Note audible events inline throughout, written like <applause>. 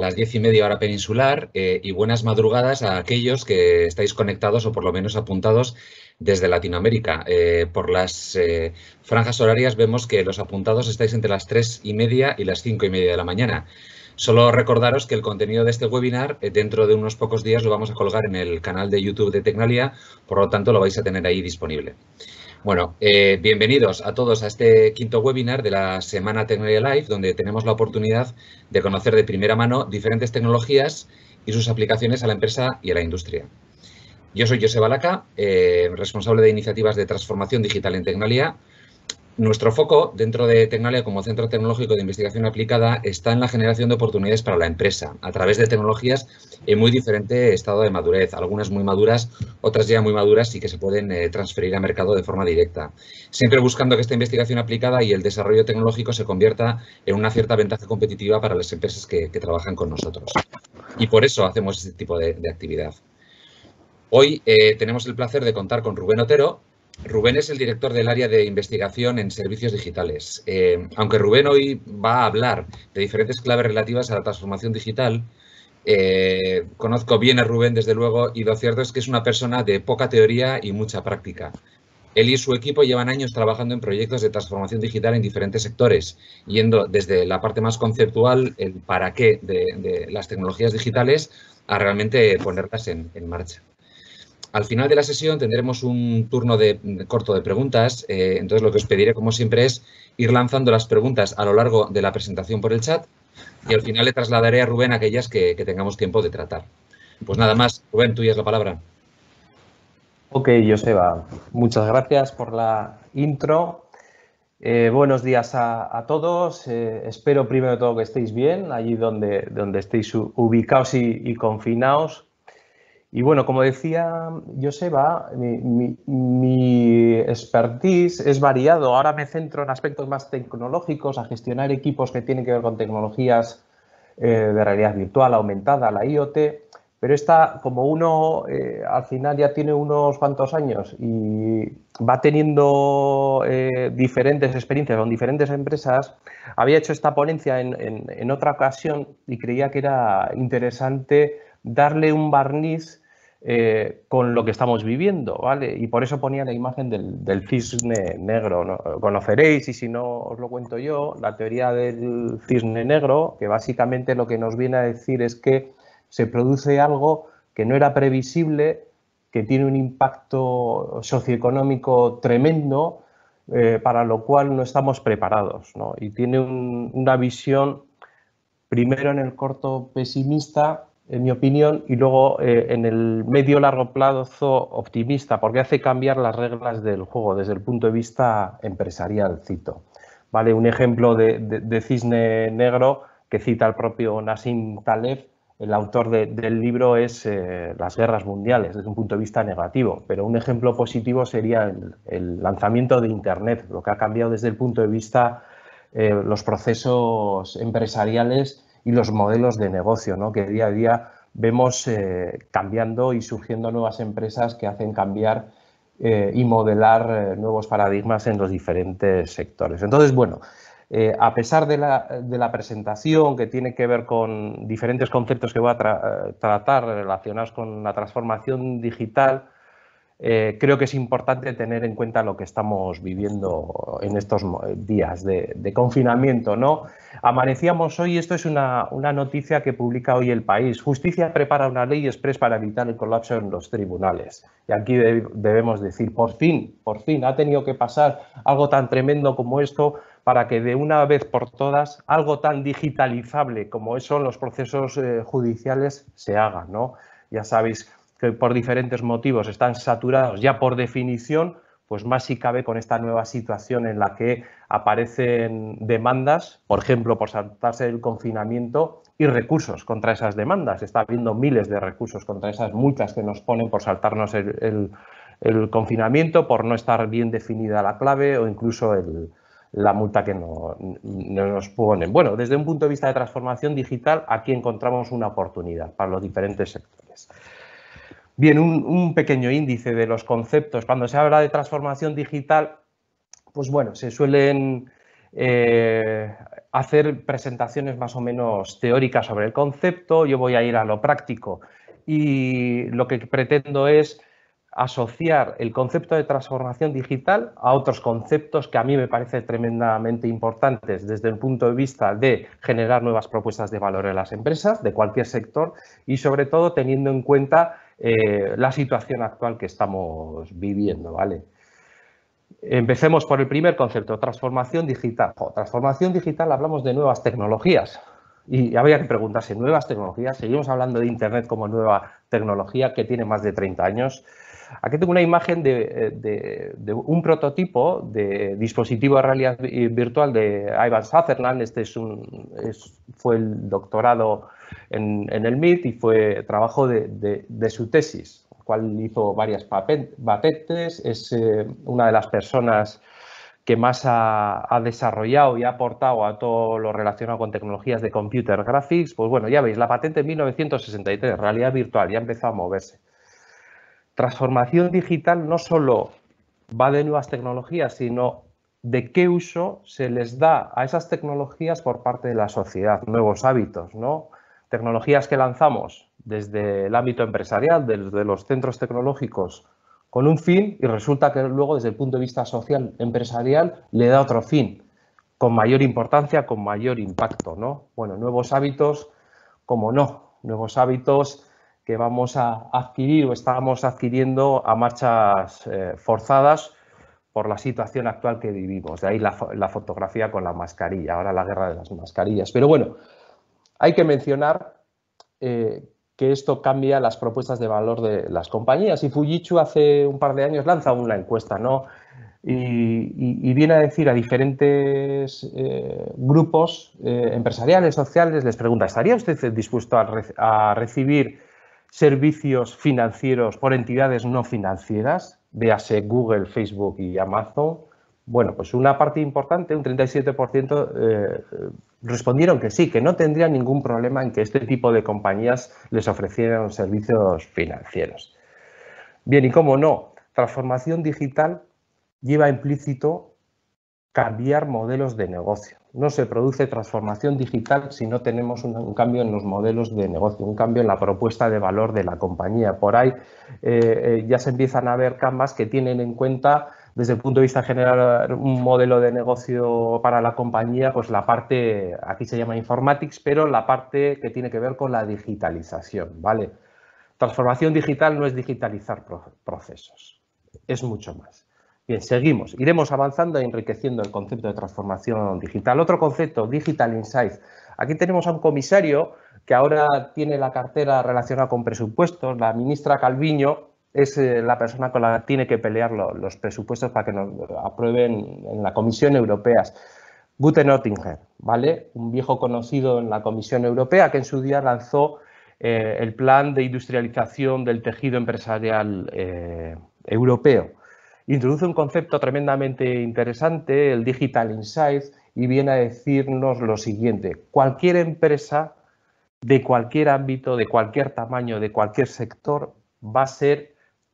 las diez y media hora peninsular eh, y buenas madrugadas a aquellos que estáis conectados o por lo menos apuntados desde Latinoamérica. Eh, por las eh, franjas horarias vemos que los apuntados estáis entre las tres y media y las cinco y media de la mañana. Solo recordaros que el contenido de este webinar dentro de unos pocos días lo vamos a colgar en el canal de YouTube de Tecnalia, por lo tanto lo vais a tener ahí disponible. Bueno, eh, bienvenidos a todos a este quinto webinar de la Semana Tecnología Live, donde tenemos la oportunidad de conocer de primera mano diferentes tecnologías y sus aplicaciones a la empresa y a la industria. Yo soy José Balaca, eh, responsable de iniciativas de transformación digital en tecnología nuestro foco dentro de Tecnalia como centro tecnológico de investigación aplicada está en la generación de oportunidades para la empresa a través de tecnologías en muy diferente estado de madurez, algunas muy maduras, otras ya muy maduras y que se pueden eh, transferir al mercado de forma directa. Siempre buscando que esta investigación aplicada y el desarrollo tecnológico se convierta en una cierta ventaja competitiva para las empresas que, trabajan con nosotros. Y por eso hacemos este tipo de, actividad. Hoy eh, tenemos el placer de contar con Rubén Otero, Rubén es el director del área de investigación en servicios digitales. Eh, aunque Rubén hoy va a hablar de diferentes claves relativas a la transformación digital, eh, conozco bien a Rubén desde luego y lo cierto es que es una persona de poca teoría y mucha práctica. Él y su equipo llevan años trabajando en proyectos de transformación digital en diferentes sectores, yendo desde la parte más conceptual, el para qué de, las tecnologías digitales, a realmente ponerlas en marcha. Al final de la sesión tendremos un turno de, mm, corto de preguntas, eh, entonces lo que os pediré como siempre es ir lanzando las preguntas a lo largo de la presentación por el chat y al final le trasladaré a Rubén aquellas que, tengamos tiempo de tratar. Pues nada más, Rubén, tuya es la palabra. Ok, Joseba, muchas gracias por la intro. Eh, buenos días a, todos. Eh, espero primero de todo que estéis bien allí donde, donde estéis ubicados y confinados. Y bueno, como decía Joseba, mi, mi, mi, expertise es variado. Ahora me centro en aspectos más tecnológicos, a gestionar equipos que tienen que ver con tecnologías eh, de realidad virtual, aumentada, la IoT. Pero esta, como uno eh, al final ya tiene unos cuantos años y va teniendo eh, diferentes experiencias con diferentes empresas, había hecho esta ponencia en, en, en otra ocasión y creía que era interesante darle un barniz eh, con lo que estamos viviendo, ¿vale? Y por eso ponía la imagen del, cisne negro. Conoceréis, y si no os lo cuento yo, la teoría del cisne negro, que básicamente lo que nos viene a decir es que se produce algo que no era previsible, que tiene un impacto socioeconómico tremendo, eh, para lo cual no estamos preparados. ¿no? Y tiene una visión, primero en el corto pesimista, en mi opinión, y luego eh, en el medio-largo plazo optimista, porque hace cambiar las reglas del juego desde el punto de vista empresarial, cito. Vale, un ejemplo de, cisne negro que cita el propio Nassim Taleb, el autor del libro es eh, las guerras mundiales desde un punto de vista negativo, pero un ejemplo positivo sería el, lanzamiento de Internet, lo que ha cambiado desde el punto de vista eh, los procesos empresariales y los modelos de negocio, ¿no? que día a día vemos eh, cambiando y surgiendo nuevas empresas que hacen cambiar eh, y modelar eh, nuevos paradigmas en los diferentes sectores. Entonces, bueno, a pesar de la, presentación que tiene que ver con diferentes conceptos que voy a tratar relacionados con la transformación digital, eh, creo que es importante tener en cuenta lo que estamos viviendo en estos días de, confinamiento. ¿no? Amanecíamos hoy, esto es una, noticia que publica hoy El País. Justicia prepara una ley express para evitar el colapso en los tribunales. Y aquí debemos decir, por fin, por fin, ha tenido que pasar algo tan tremendo como esto para que de una vez por todas algo tan digitalizable como son los procesos eh, judiciales se haga. ¿no? Ya sabéis que por diferentes motivos están saturados ya por definición, pues más si cabe con esta nueva situación en la que aparecen demandas, por ejemplo, por saltarse el confinamiento y recursos contra esas demandas. Está habiendo miles de recursos contra esas multas que nos ponen por saltarnos el, confinamiento, por no estar bien definida la clave o incluso la multa que nos ponen. Bueno, desde un punto de vista de transformación digital, aquí encontramos una oportunidad para los diferentes sectores. Bien, un, pequeño índice de los conceptos. Cuando se habla de transformación digital, pues bueno, se suelen eh, hacer presentaciones más o menos teóricas sobre el concepto. Yo voy a ir a lo práctico y lo que pretendo es asociar el concepto de transformación digital a otros conceptos que a mí me parecen tremendamente importantes desde el punto de vista de generar nuevas propuestas de valor en las empresas de cualquier sector y sobre todo teniendo en cuenta eh, la situación actual que estamos viviendo, ¿vale? Empecemos por el primer concepto, transformación digital. transformación digital hablamos de nuevas tecnologías. Y había que preguntarse, ¿nuevas tecnologías? Seguimos hablando de Internet como nueva tecnología que tiene más de 30 años. Aquí tengo una imagen de, un prototipo de dispositivo de realidad virtual de Ivan Sutherland. Este es un, fue el doctorado en, el MIT y fue trabajo de, su tesis, cual hizo varias patentes, es eh, una de las personas que más ha, desarrollado y ha aportado a todo lo relacionado con tecnologías de computer graphics, pues bueno, ya veis, la patente 1963, realidad virtual, ya empezó a moverse. Transformación digital no solo va de nuevas tecnologías, sino de qué uso se les da a esas tecnologías por parte de la sociedad, nuevos hábitos, ¿no? tecnologías que lanzamos desde el ámbito empresarial, desde los centros tecnológicos, con un fin y resulta que luego desde el punto de vista social empresarial le da otro fin, con mayor importancia, con mayor impacto. ¿no? Bueno, nuevos hábitos, como no, nuevos hábitos que vamos a adquirir o estamos adquiriendo a marchas eh, forzadas por la situación actual que vivimos. De ahí la, la fotografía con la mascarilla, ahora la guerra de las mascarillas. Pero bueno, hay que mencionar eh, que esto cambia las propuestas de valor de las compañías. Y Fujitsu hace un par de años lanza una encuesta, ¿no? Y, viene a decir a diferentes eh, grupos eh, empresariales, sociales, les pregunta, ¿estaría usted dispuesto a, a recibir servicios financieros por entidades no financieras, véase Google, Facebook y Amazon? Bueno, pues una parte importante, un 37%, eh, respondieron que sí, que no tendrían ningún problema en que este tipo de compañías les ofrecieran servicios financieros. Bien, y cómo no, transformación digital lleva implícito cambiar modelos de negocio. No se produce transformación digital si no tenemos un, cambio en los modelos de negocio, un cambio en la propuesta de valor de la compañía. Por ahí eh, eh, ya se empiezan a ver camas que tienen en cuenta desde el punto de vista general, generar un modelo de negocio para la compañía, pues la parte, aquí se llama informatics, pero la parte que tiene que ver con la digitalización, ¿vale? Transformación digital no es digitalizar procesos, es mucho más. Bien, seguimos. Iremos avanzando y e enriqueciendo el concepto de transformación digital. Otro concepto, Digital insight. Aquí tenemos a un comisario que ahora tiene la cartera relacionada con presupuestos, la ministra Calviño, es eh, la persona con la que tiene que pelear los presupuestos para que nos aprueben en la Comisión Europea. Guten Oettinger, ¿vale? Un viejo conocido en la Comisión Europea que en su día lanzó eh, el plan de industrialización del tejido empresarial eh, europeo. Introduce un concepto tremendamente interesante, el Digital Insights, y viene a decirnos lo siguiente. Cualquier empresa de cualquier ámbito, de cualquier tamaño, de cualquier sector, va a ser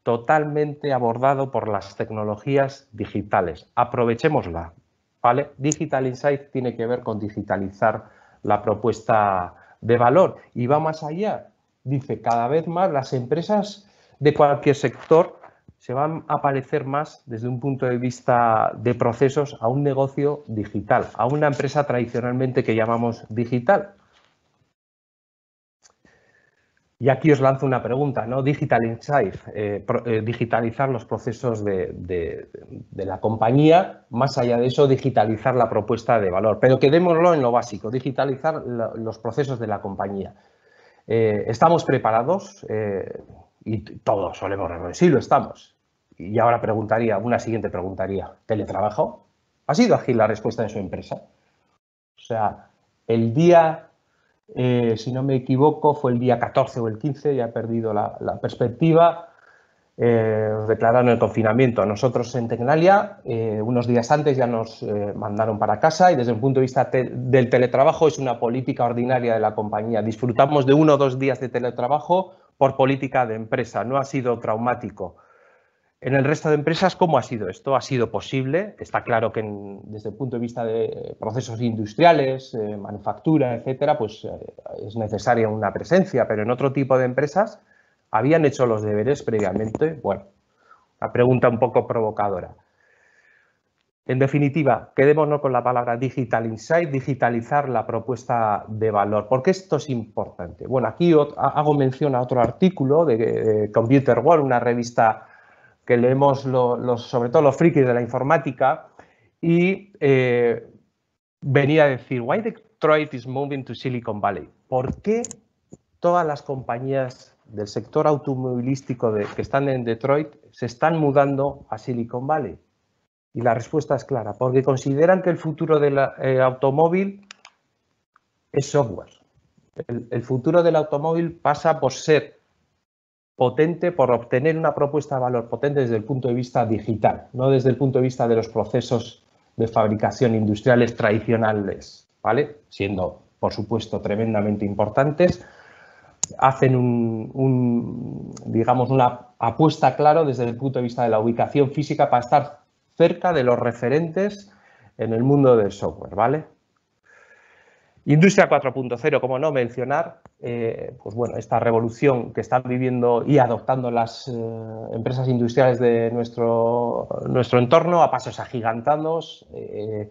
totalmente abordado por las tecnologías digitales. Aprovechémosla. ¿vale? Digital Insight tiene que ver con digitalizar la propuesta de valor y va más allá. Dice, cada vez más las empresas de cualquier sector se van a parecer más desde un punto de vista de procesos a un negocio digital, a una empresa tradicionalmente que llamamos digital. Y aquí os lanzo una pregunta, ¿no? Digital Insight, eh, eh, digitalizar los procesos de, la compañía, más allá de eso, digitalizar la propuesta de valor, pero quedémoslo en lo básico, digitalizar los procesos de la compañía. Eh, ¿Estamos preparados? y todos solemos decirlo, sí lo estamos. Y ahora preguntaría, una siguiente preguntaría, ¿teletrabajo? ¿Ha sido ágil la respuesta en su empresa? O sea, el día eh, si no me equivoco, fue el día 14 o el 15, ya he perdido la, perspectiva. Eh, declararon el confinamiento. a Nosotros en Tecnalia, eh, unos días antes ya nos mandaron para casa y desde el punto de vista del teletrabajo es una política ordinaria de la compañía. Disfrutamos de uno o dos días de teletrabajo por política de empresa, no ha sido traumático. En el resto de empresas, ¿cómo ha sido esto? ¿Ha sido posible? Está claro que desde el punto de vista de procesos industriales, eh, manufactura, etcétera, pues eh, es necesaria una presencia, pero en otro tipo de empresas, ¿habían hecho los deberes previamente? Bueno, una pregunta un poco provocadora. En definitiva, quedémonos con la palabra digital insight, digitalizar la propuesta de valor. ¿Por qué esto es importante? Bueno, aquí hago mención a otro artículo de Computer World, una revista que leemos sobre todo los frikis de la informática y eh, venía a decir, why Detroit is moving to Silicon Valley? ¿Por qué todas las compañías del sector automovilístico que están en Detroit se están mudando a Silicon Valley? Y la respuesta es clara, porque consideran que el futuro del eh, automóvil es software. El, el futuro del automóvil pasa por ser potente por obtener una propuesta de valor potente desde el punto de vista digital, no desde el punto de vista de los procesos de fabricación industriales tradicionales, ¿vale? Siendo, por supuesto, tremendamente importantes, hacen un, digamos, una apuesta claro desde el punto de vista de la ubicación física para estar cerca de los referentes en el mundo del software, ¿vale? Industria 4.0, como no mencionar, eh, pues bueno, esta revolución que están viviendo y adoptando las eh, empresas industriales de nuestro, nuestro entorno a pasos agigantados. Eh,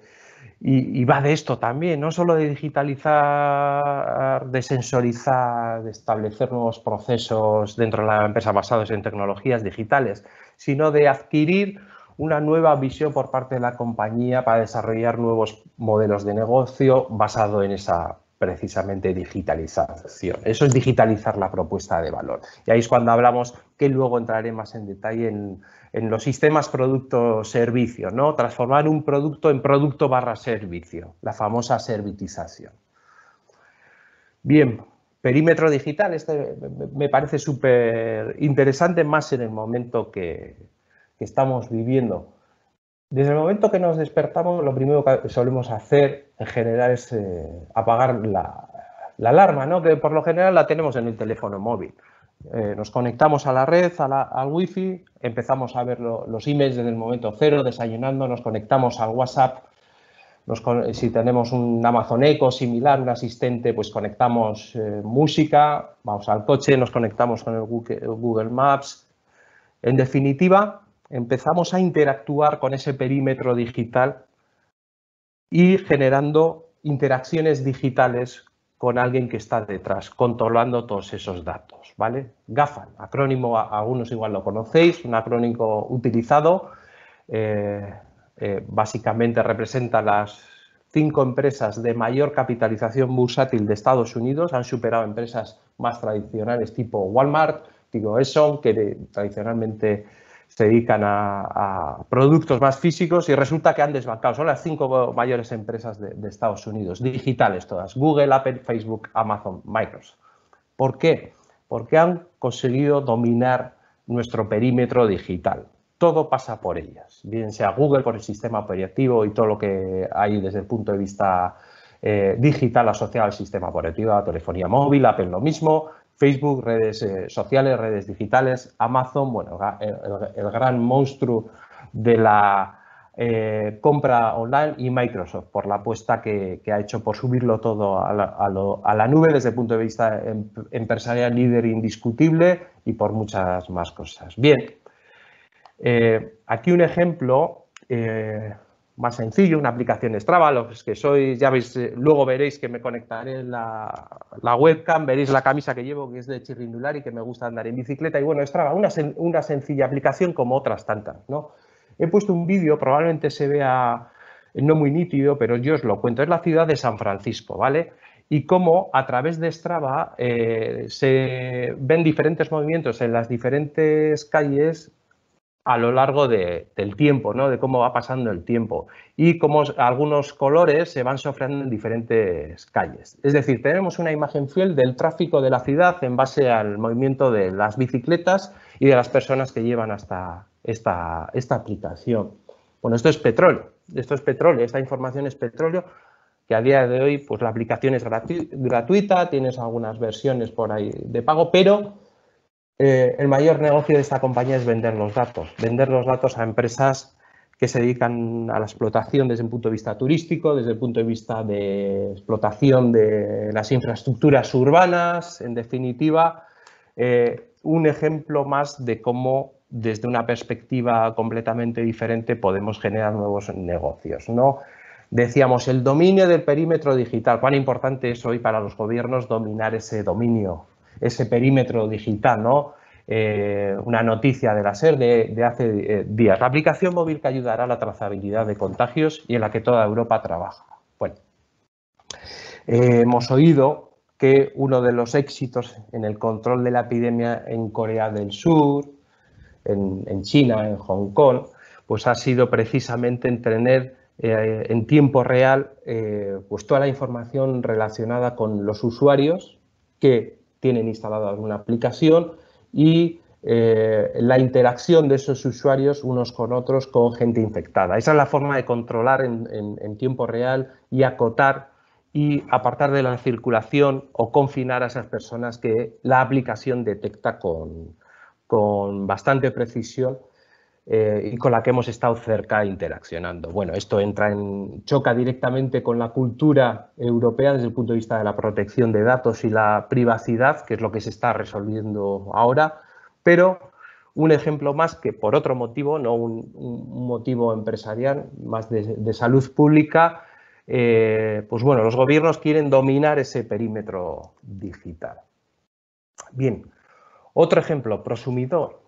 y, y, va de esto también, no solo de digitalizar, de sensorizar, de establecer nuevos procesos dentro de la empresa basados en tecnologías digitales, sino de adquirir una nueva visión por parte de la compañía para desarrollar nuevos modelos de negocio basado en esa precisamente digitalización. Eso es digitalizar la propuesta de valor. Y ahí es cuando hablamos que luego entraré más en detalle en, los sistemas producto-servicio, ¿no? Transformar un producto en producto barra servicio, la famosa servitización. Bien, perímetro digital, este me parece súper interesante, más en el momento que, que estamos viviendo. Desde el momento que nos despertamos, lo primero que solemos hacer en general es eh, apagar la, alarma, ¿no? que por lo general la tenemos en el teléfono móvil. Eh, nos conectamos a la red, a al wifi, empezamos a ver los emails desde el momento cero, desayunando, nos conectamos al WhatsApp, si tenemos un Amazon Echo similar, un asistente, pues conectamos eh, música, vamos al coche, nos conectamos con el Google Maps. En definitiva, empezamos a interactuar con ese perímetro digital y generando interacciones digitales con alguien que está detrás, controlando todos esos datos, ¿vale? acrónimo, algunos igual lo conocéis, un acrónimo utilizado, eh, eh, básicamente representa las cinco empresas de mayor capitalización bursátil de Estados Unidos, han superado empresas más tradicionales tipo Walmart, tipo Exxon, que tradicionalmente se dedican a, productos más físicos y resulta que han desbancado. Son las cinco mayores empresas de, Estados Unidos, digitales todas, Google, Apple, Facebook, Amazon, Microsoft. ¿Por qué? Porque han conseguido dominar nuestro perímetro digital. Todo pasa por ellas, bien sea Google por el sistema operativo y todo lo que hay desde el punto de vista eh, digital asociado al sistema operativo, la telefonía móvil, Apple lo mismo, Facebook, redes eh, sociales, redes digitales, Amazon, bueno, el, gran monstruo de la eh, compra online y Microsoft por la apuesta que, ha hecho por subirlo todo a la, nube desde el punto de vista em, empresarial líder indiscutible y por muchas más cosas. Bien, eh, aquí un ejemplo más sencillo, una aplicación Strava, los que sois, ya veis, eh, luego veréis que me conectaré en la, webcam, veréis la camisa que llevo que es de Chirrindular y que me gusta andar en bicicleta y bueno, Strava, una, una sencilla aplicación como otras tantas, ¿no? He puesto un vídeo, probablemente se vea eh, no muy nítido, pero yo os lo cuento, es la ciudad de San Francisco, ¿vale? Y cómo a través de Strava eh, se ven diferentes movimientos en las diferentes calles a lo largo del tiempo, ¿no? de cómo va pasando el tiempo y cómo algunos colores se van sofreando en diferentes calles. Es decir, tenemos una imagen fiel del tráfico de la ciudad en base al movimiento de las bicicletas y de las personas que llevan hasta esta, esta aplicación. Bueno, esto es petróleo, esto es petróleo, esta información es petróleo que a día de hoy pues la aplicación es gratuita, tienes algunas versiones por ahí de pago, pero eh, el mayor negocio de esta compañía es vender los datos, vender los datos a empresas que se dedican a la explotación desde un punto de vista turístico, desde el punto de vista de explotación de las infraestructuras urbanas, en definitiva, eh, un ejemplo más de cómo desde una perspectiva completamente diferente podemos generar nuevos negocios. ¿no? Decíamos, el dominio del perímetro digital, cuán importante es hoy para los gobiernos dominar ese dominio ese perímetro digital, eh, una noticia de la SER de, hace eh, días. La aplicación móvil que ayudará a la trazabilidad de contagios y en la que toda Europa trabaja. Bueno, eh, hemos oído que uno de los éxitos en el control de la epidemia en Corea del Sur, en, China, en Hong Kong, pues ha sido precisamente entrenar en tiempo real pues toda la información relacionada con los usuarios que tienen instalada alguna aplicación y eh, la interacción de esos usuarios unos con otros con gente infectada. Esa es la forma de controlar en, tiempo real y acotar y apartar de la circulación o confinar a esas personas que la aplicación detecta con, con bastante precisión eh, y con la que hemos estado cerca interaccionando. Bueno, esto entra en choca directamente con la cultura europea desde el punto de vista de la protección de datos y la privacidad, que es lo que se está resolviendo ahora, pero un ejemplo más que por otro motivo, no un, motivo empresarial, más de, salud pública, eh, pues bueno, los gobiernos quieren dominar ese perímetro digital. Bien, otro ejemplo, prosumidor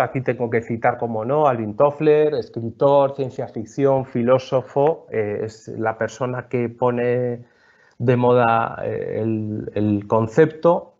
aquí tengo que citar, como no, Alvin Toffler, escritor, ciencia ficción, filósofo, eh, es la persona que pone de moda eh, el, el, concepto.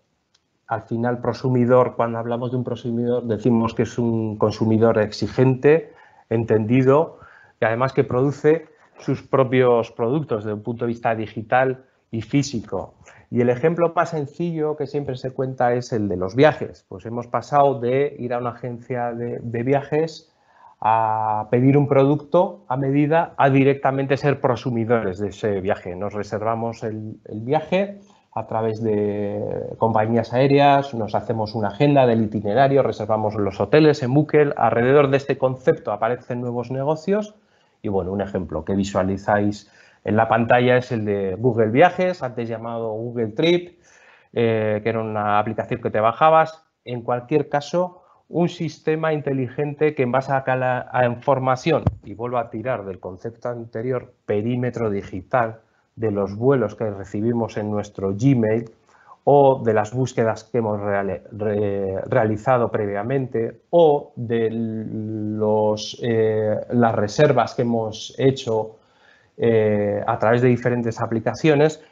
Al final, prosumidor, cuando hablamos de un prosumidor, decimos que es un consumidor exigente, entendido, y además que produce sus propios productos desde un punto de vista digital y físico. Y el ejemplo más sencillo que siempre se cuenta es el de los viajes. Pues hemos pasado de ir a una agencia de, viajes a pedir un producto a medida a directamente ser prosumidores de ese viaje. Nos reservamos el, viaje a través de compañías aéreas, nos hacemos una agenda del itinerario, reservamos los hoteles en bucle. Alrededor de este concepto aparecen nuevos negocios y, bueno, un ejemplo que visualizáis en la pantalla es el de Google Viajes, antes llamado Google Trip, eh, que era una aplicación que te bajabas. En cualquier caso, un sistema inteligente que en base a, la, información, y vuelvo a tirar del concepto anterior, perímetro digital, de los vuelos que recibimos en nuestro Gmail o de las búsquedas que hemos realizado previamente o de eh, las reservas que hemos hecho eh, a través de diferentes aplicaciones,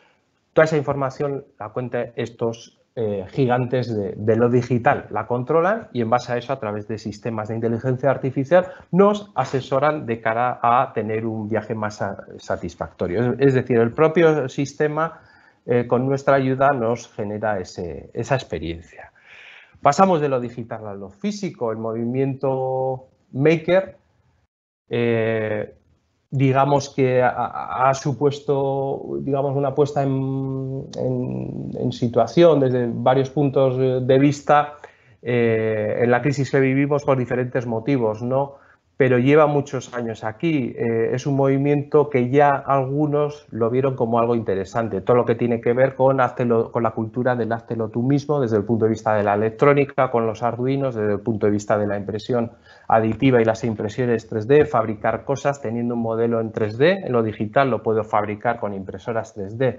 toda esa información la cuentan estos eh, gigantes de, lo digital, la controlan y en base a eso, a través de sistemas de inteligencia artificial, nos asesoran de cara a tener un viaje más satisfactorio. Es, decir, el propio sistema eh, con nuestra ayuda nos genera esa experiencia. Pasamos de lo digital a lo físico, el movimiento maker digamos que ha, supuesto digamos, una puesta en, situación desde varios puntos de vista eh, en la crisis que vivimos por diferentes motivos, ¿no? pero lleva muchos años aquí. Eh, es un movimiento que ya algunos lo vieron como algo interesante, todo lo que tiene que ver con, con la cultura del háztelo tú mismo desde el punto de vista de la electrónica, con los arduinos, desde el punto de vista de la impresión aditiva y las impresiones 3D, fabricar cosas teniendo un modelo en 3D, en lo digital lo puedo fabricar con impresoras 3D.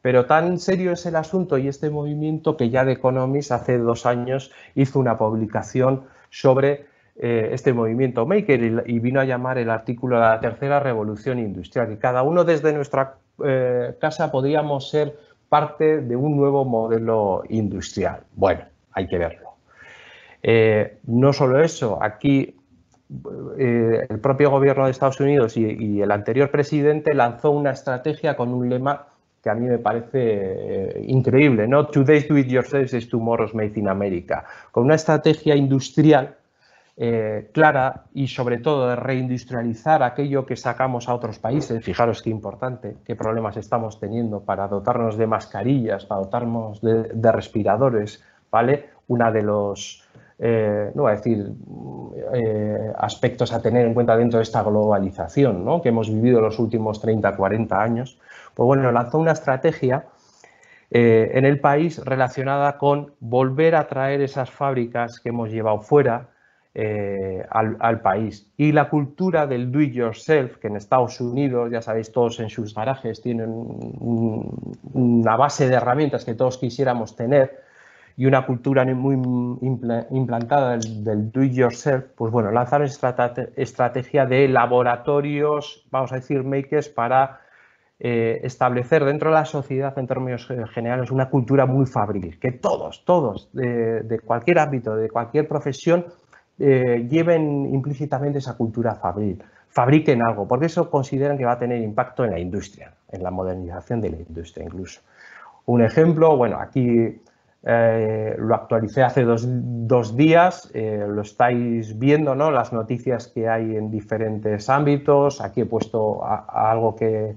Pero tan serio es el asunto y este movimiento que ya de Economist hace dos años hizo una publicación sobre eh, este movimiento maker y, vino a llamar el artículo la tercera revolución industrial. Y cada uno desde nuestra eh, casa podríamos ser parte de un nuevo modelo industrial. Bueno, hay que verlo. Eh, no solo eso, aquí eh, el propio gobierno de Estados Unidos y, el anterior presidente lanzó una estrategia con un lema que a mí me parece eh, increíble, ¿no? "Today, do it yourself is tomorrow's made in America, con una estrategia industrial clara y sobre todo de reindustrializar aquello que sacamos a otros países. Fijaros qué importante, qué problemas estamos teniendo para dotarnos de mascarillas, para dotarnos de, de respiradores, ¿vale? Una de los eh, no voy a decir eh, aspectos a tener en cuenta dentro de esta globalización que hemos vivido los últimos 30, 40 años, pues bueno, lanzó una estrategia eh, en el país relacionada con volver a traer esas fábricas que hemos llevado fuera al, país. Y la cultura del do it yourself, que en Estados Unidos, ya sabéis, todos en sus garajes tienen una base de herramientas que todos quisiéramos tener, y una cultura muy implantada del, do it yourself, pues bueno, lanzaron estrategia de laboratorios, vamos a decir, makers para eh, establecer dentro de la sociedad, en términos generales, una cultura muy fabril, que todos, todos, de, cualquier ámbito, de cualquier profesión, eh, lleven implícitamente esa cultura fabril, fabriquen algo, porque eso consideran que va a tener impacto en la industria, en la modernización de la industria incluso. Un ejemplo, bueno, aquí eh, lo actualicé hace dos, días, eh, lo estáis viendo, Las noticias que hay en diferentes ámbitos. Aquí he puesto algo que,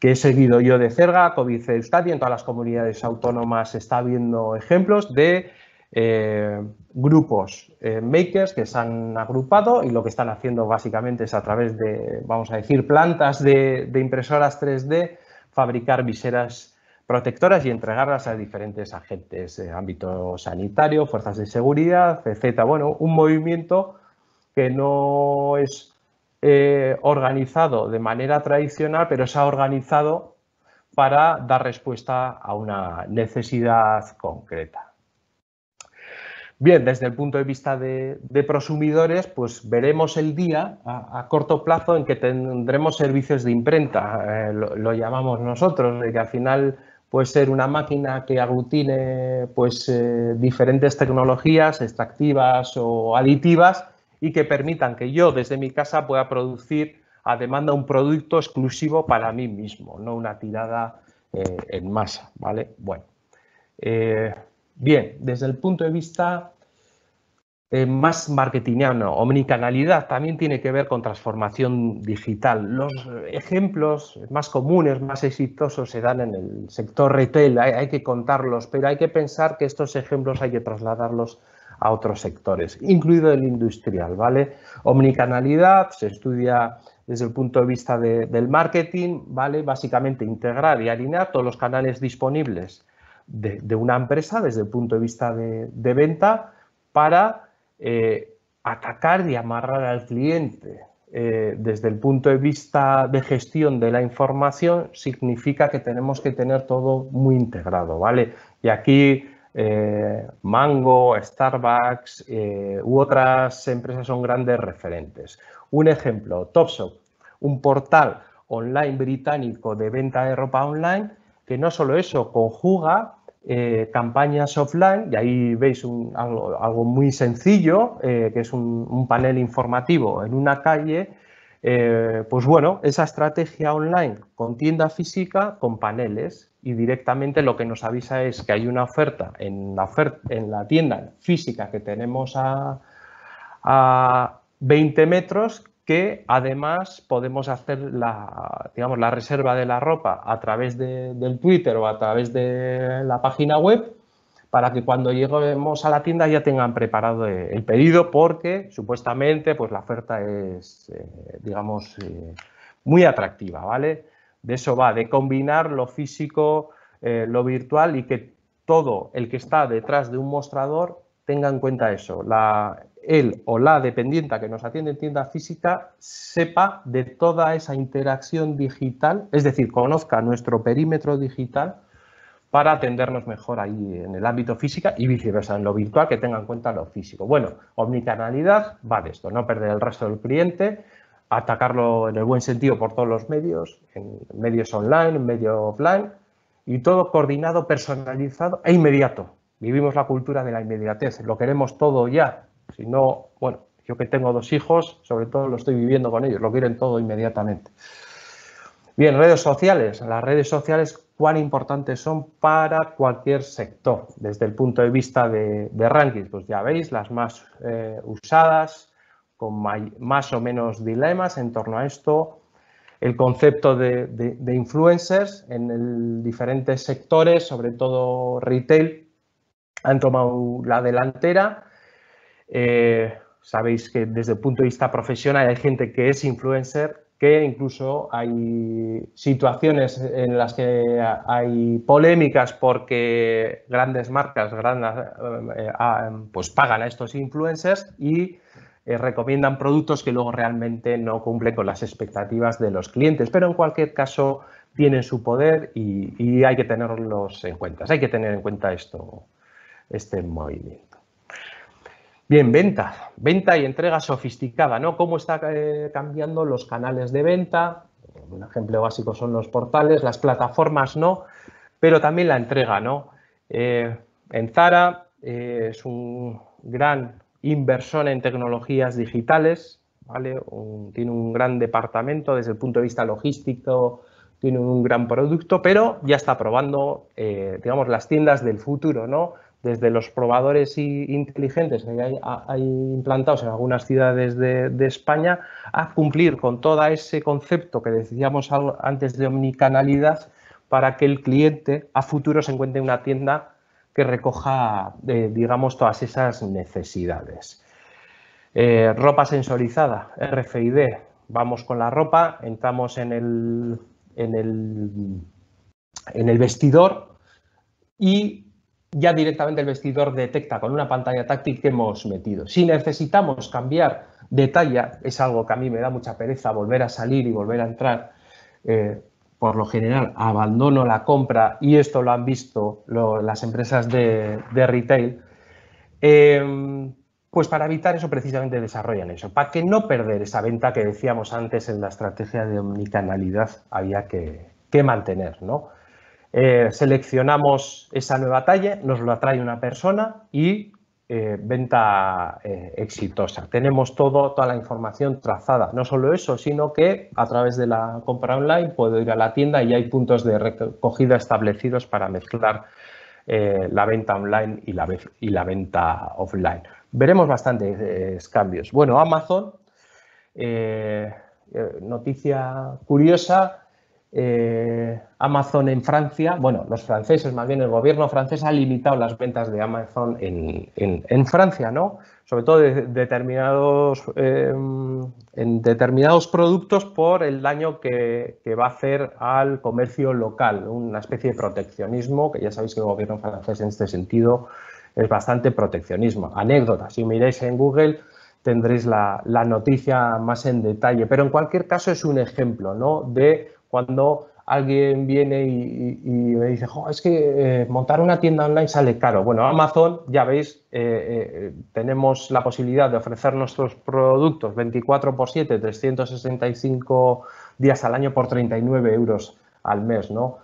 que, he seguido yo de cerca, COVID Euskadi, en todas las comunidades autónomas está viendo ejemplos de eh, grupos makers que se han agrupado y lo que están haciendo básicamente es a través de, vamos a decir, plantas de, de impresoras 3D, fabricar viseras protectoras y entregarlas a diferentes agentes, eh, ámbito sanitario, fuerzas de seguridad, etcétera. Bueno, un movimiento que no es eh, organizado de manera tradicional, pero se ha organizado para dar respuesta a una necesidad concreta. Bien, desde el punto de vista de, de prosumidores, pues veremos el día a, corto plazo en que tendremos servicios de imprenta, eh, lo, lo, llamamos nosotros, de que al final Puede ser una máquina que aglutine pues, eh, diferentes tecnologías extractivas o aditivas y que permitan que yo desde mi casa pueda producir a demanda un producto exclusivo para mí mismo, no una tirada eh, en masa. ¿vale? Bueno, eh, bien, desde el punto de vista eh, más marketingiano, omnicanalidad, también tiene que ver con transformación digital. Los ejemplos más comunes, más exitosos se dan en el sector retail, hay, que contarlos, pero hay que pensar que estos ejemplos hay que trasladarlos a otros sectores, incluido el industrial, ¿vale? Omnicanalidad se estudia desde el punto de vista del marketing, ¿vale? Básicamente integrar y alinear todos los canales disponibles de, una empresa desde el punto de vista de venta para eh, atacar y amarrar al cliente eh, desde el punto de vista de gestión de la información significa que tenemos que tener todo muy integrado, ¿vale? Y aquí eh, Mango, Starbucks u otras empresas son grandes referentes. Un ejemplo, Topshop, un portal online británico de venta de ropa online que no solo eso, conjuga eh, campañas offline, y ahí veis algo, muy sencillo, eh, que es un, panel informativo en una calle, eh, pues bueno, esa estrategia online con tienda física, con paneles, y directamente lo que nos avisa es que hay una oferta en la, en la tienda física que tenemos a, a 20 metros que además podemos hacer la, digamos, la reserva de la ropa a través del Twitter o a través de la página web para que cuando lleguemos a la tienda ya tengan preparado el pedido porque supuestamente pues la oferta es eh, digamos eh, muy atractiva, ¿vale? De eso va, de combinar lo físico, eh, lo virtual y que todo el que está detrás de un mostrador tenga en cuenta eso, el o la dependienta que nos atiende en tienda física sepa de toda esa interacción digital, es decir, conozca nuestro perímetro digital para atendernos mejor ahí en el ámbito física y viceversa, en lo virtual que tenga en cuenta lo físico. Bueno, omnicanalidad va de esto, no perder el resto del cliente, atacarlo en el buen sentido por todos los medios, en medios online, medio medios offline y todo coordinado, personalizado e inmediato. Vivimos la cultura de la inmediatez, lo queremos todo ya, si no, bueno, yo que tengo dos hijos, sobre todo lo estoy viviendo con ellos, lo quieren todo inmediatamente. Bien, redes sociales. Las redes sociales, ¿cuán importantes son para cualquier sector? Desde el punto de vista de, rankings, pues ya veis, las más eh, usadas, con más o menos dilemas en torno a esto. El concepto de, influencers en diferentes sectores, sobre todo retail, han tomado la delantera eh, sabéis que desde el punto de vista profesional hay gente que es influencer, que incluso hay situaciones en las que hay polémicas porque grandes marcas grandes, eh, ah, pues pagan a estos influencers y eh, recomiendan productos que luego realmente no cumplen con las expectativas de los clientes. Pero en cualquier caso tienen su poder y, hay que tenerlos en cuenta. Hay que tener en cuenta esto, este movimiento. Bien, venta, venta y entrega sofisticada, ¿no? Cómo está eh, cambiando los canales de venta. Un ejemplo básico son los portales, las plataformas no, pero también la entrega, ¿no? Eh, en Zara eh, es un gran inversor en tecnologías digitales, ¿vale? tiene un gran departamento desde el punto de vista logístico, tiene un gran producto, pero ya está probando, digamos, las tiendas del futuro, ¿no? desde los probadores inteligentes que hay, implantados en algunas ciudades de, España a cumplir con todo ese concepto que decíamos antes de omnicanalidad para que el cliente a futuro se encuentre en una tienda que recoja, eh, digamos, todas esas necesidades. Eh, ropa sensorizada, RFID. Vamos con la ropa, entramos en el vestidor y ya directamente el vestidor detecta con una pantalla táctil que hemos metido. Si necesitamos cambiar de talla, es algo que a mí me da mucha pereza volver a salir y volver a entrar, eh, por lo general abandono la compra y esto lo han visto las empresas de, retail, em, pues para evitar eso precisamente desarrollan eso, para que no perder esa venta que decíamos antes en la estrategia de omnicanalidad había que, que mantener, ¿no? Eh, seleccionamos esa nueva talla, nos lo atrae una persona y eh, venta eh, exitosa. Tenemos todo, toda la información trazada. No solo eso, sino que a través de la compra online puedo ir a la tienda y hay puntos de recogida establecidos para mezclar la venta online y la venta offline. Veremos bastantes cambios. Bueno, Amazon, noticia curiosa, eh, Amazon en Francia, bueno, los franceses, más bien el gobierno francés ha limitado las ventas de Amazon en, Francia, ¿no? Sobre todo eh, en determinados productos por el daño que, va a hacer al comercio local, una especie de proteccionismo, que ya sabéis que el gobierno francés en este sentido es bastante proteccionismo. Anécdota, si miráis en Google tendréis la, noticia más en detalle, pero en cualquier caso es un ejemplo ¿no? de cuando alguien viene y, me dice, es que eh, montar una tienda online sale caro. Bueno, Amazon, ya veis, eh, eh, tenemos la posibilidad de ofrecer nuestros productos 24 por 7, 365 días al año por 39 euros al mes, ¿no?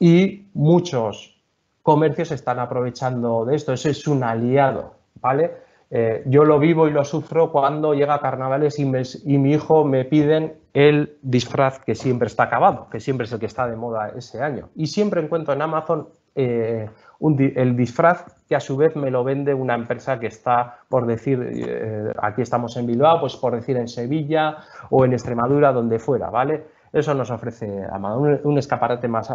y muchos comercios están aprovechando de esto, eso es un aliado, ¿vale? Eh, yo lo vivo y lo sufro cuando llega a carnavales y, mi hijo me piden el disfraz que siempre está acabado, que siempre es el que está de moda ese año. Y siempre encuentro en Amazon eh, el disfraz que a su vez me lo vende una empresa que está, por decir, eh, aquí estamos en Bilbao, pues por decir en Sevilla o en Extremadura, donde fuera, ¿vale? Eso nos ofrece Amazon, un, escaparate más,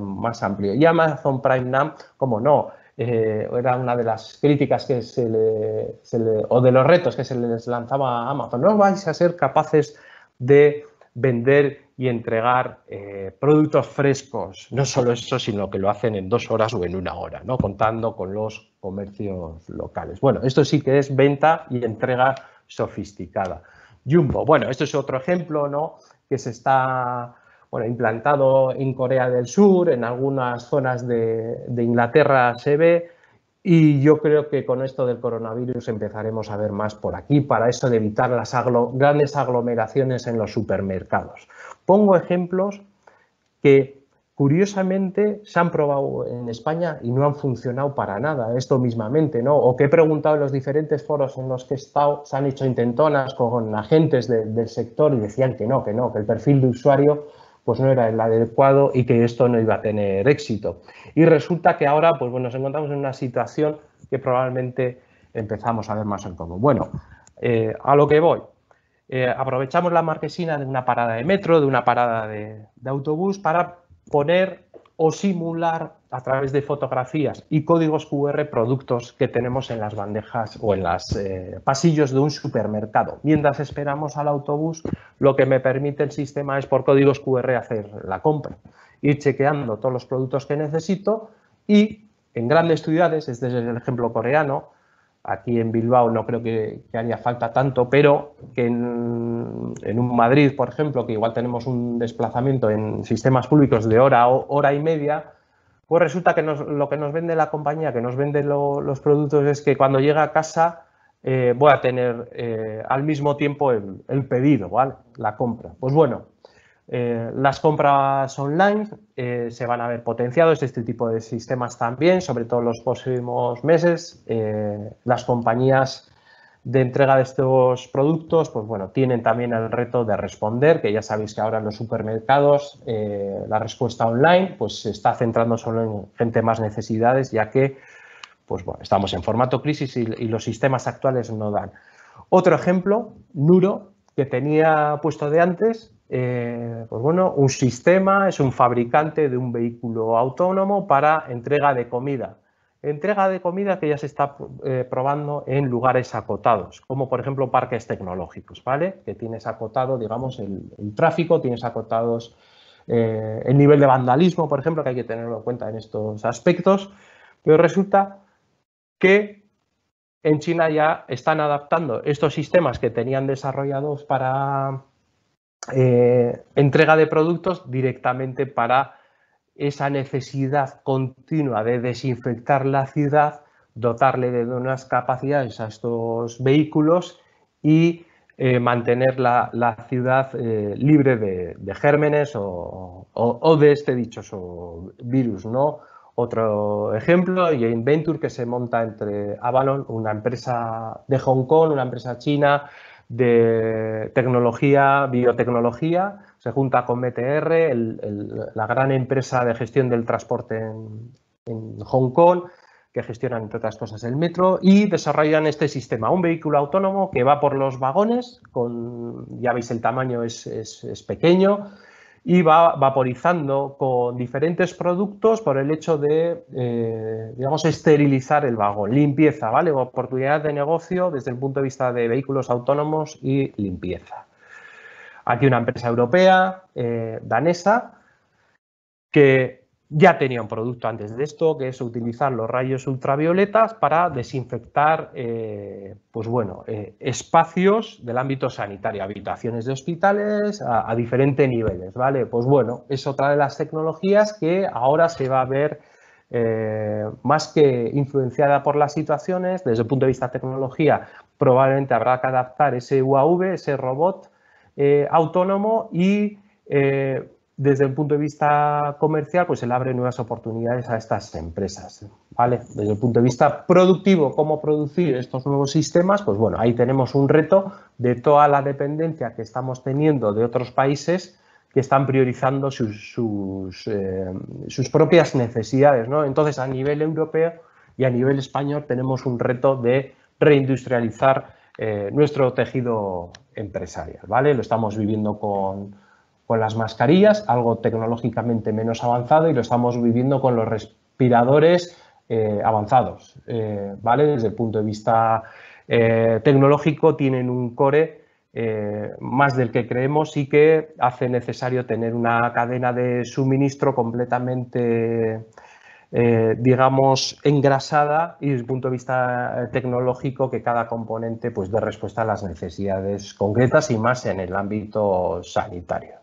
más amplio. Y Amazon Prime Now, como no, eh, era una de las críticas que se le, o de los retos que se les lanzaba a Amazon. No vais a ser capaces de vender y entregar eh, productos frescos. No solo eso, sino que lo hacen en dos horas o en una hora, ¿no? contando con los comercios locales. Bueno, esto sí que es venta y entrega sofisticada. Jumbo, bueno, esto es otro ejemplo ¿no? que se está bueno, implantado en Corea del Sur, en algunas zonas de, Inglaterra se ve, y yo creo que con esto del coronavirus empezaremos a ver más por aquí para eso de evitar las grandes aglomeraciones en los supermercados. Pongo ejemplos que curiosamente se han probado en España y no han funcionado para nada, esto mismamente, ¿no? O que he preguntado en los diferentes foros en los que he estado, se han hecho intentonas con agentes del sector y decían que no, que no, que el perfil de usuario pues no era el adecuado y que esto no iba a tener éxito. Y resulta que ahora pues bueno, nos encontramos en una situación que probablemente empezamos a ver más en común. Bueno, eh, a lo que voy. Eh, aprovechamos la marquesina de una parada de metro, de una parada de autobús para poner o simular a través de fotografías y códigos QR productos que tenemos en las bandejas o en los eh, pasillos de un supermercado. Mientras esperamos al autobús, lo que me permite el sistema es por códigos QR hacer la compra, ir chequeando todos los productos que necesito y en grandes ciudades, este es el ejemplo coreano, aquí en Bilbao no creo que, haya falta tanto, pero que en, un Madrid, por ejemplo, que igual tenemos un desplazamiento en sistemas públicos de hora o hora y media, pues resulta que lo que nos vende la compañía, que nos vende los productos, es que cuando llega a casa eh, voy a tener eh, al mismo tiempo el, el pedido, ¿vale? La compra. Pues bueno, eh, las compras online eh, se van a ver potenciados, este tipo de sistemas también, sobre todo en los próximos meses. Eh, las compañías de entrega de estos productos, pues bueno, tienen también el reto de responder, que ya sabéis que ahora en los supermercados la respuesta online pues se está centrando solo en gente más necesidades, ya que pues bueno, estamos en formato crisis y los sistemas actuales no dan. Otro ejemplo, Nuro, que tenía puesto de antes, eh, pues bueno, un sistema, es un fabricante de un vehículo autónomo para entrega de comida. Entrega de comida que ya se está eh, probando en lugares acotados, como por ejemplo parques tecnológicos, ¿vale? Que tienes acotado, digamos, el, tráfico, tienes acotados eh, el nivel de vandalismo, por ejemplo, que hay que tenerlo en cuenta en estos aspectos. Pero resulta que en China ya están adaptando estos sistemas que tenían desarrollados para eh, entrega de productos directamente para esa necesidad continua de desinfectar la ciudad, dotarle de unas capacidades a estos vehículos y eh, mantener la, ciudad eh, libre de, gérmenes o, de este dichoso virus. Otro ejemplo, Jane Venture, que se monta entre Avalon, una empresa de Hong Kong, una empresa china, de tecnología, biotecnología, se junta con MTR, la gran empresa de gestión del transporte en, Hong Kong, que gestionan, entre otras cosas, el metro, y desarrollan este sistema, un vehículo autónomo que va por los vagones, con, ya veis el tamaño es, es pequeño, y va vaporizando con diferentes productos por el hecho de, eh, digamos, esterilizar el vagón. Limpieza, ¿vale? Oportunidad de negocio desde el punto de vista de vehículos autónomos y limpieza. Aquí una empresa europea, eh, danesa, que ya tenía un producto antes de esto, que es utilizar los rayos ultravioletas para desinfectar eh, pues bueno, eh, espacios del ámbito sanitario, habitaciones de hospitales a, diferentes niveles. ¿vale? Pues bueno, es otra de las tecnologías que ahora se va a ver eh, más que influenciada por las situaciones, desde el punto de vista de tecnología, probablemente habrá que adaptar ese UAV, ese robot autónomo y desde el punto de vista comercial, pues él abre nuevas oportunidades a estas empresas. ¿vale? Desde el punto de vista productivo, cómo producir estos nuevos sistemas, pues bueno, ahí tenemos un reto de toda la dependencia que estamos teniendo de otros países que están priorizando sus, sus, eh, propias necesidades. Entonces, a nivel europeo y a nivel español tenemos un reto de reindustrializar eh, nuestro tejido empresarial. ¿vale? Lo estamos viviendo con con las mascarillas, algo tecnológicamente menos avanzado y lo estamos viviendo con los respiradores eh, avanzados, eh, ¿vale? Desde el punto de vista eh, tecnológico tienen un core más del que creemos y que hace necesario tener una cadena de suministro completamente, digamos, engrasada y desde el punto de vista tecnológico que cada componente pues dé respuesta a las necesidades concretas y más en el ámbito sanitario.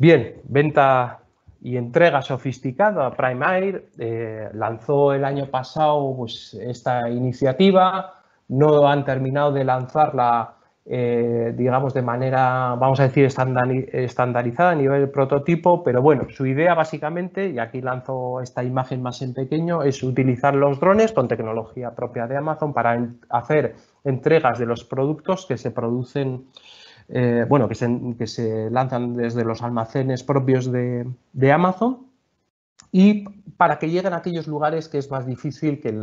Bien, venta y entrega sofisticada. Prime Air eh, lanzó el año pasado pues, esta iniciativa. No han terminado de lanzarla, eh, digamos, de manera, vamos a decir, estandarizada a nivel prototipo, pero bueno, su idea básicamente, y aquí lanzo esta imagen más en pequeño, es utilizar los drones con tecnología propia de Amazon para hacer entregas de los productos que se producen eh, bueno, que se, lanzan desde los almacenes propios de, Amazon y para que lleguen a aquellos lugares que es más difícil que,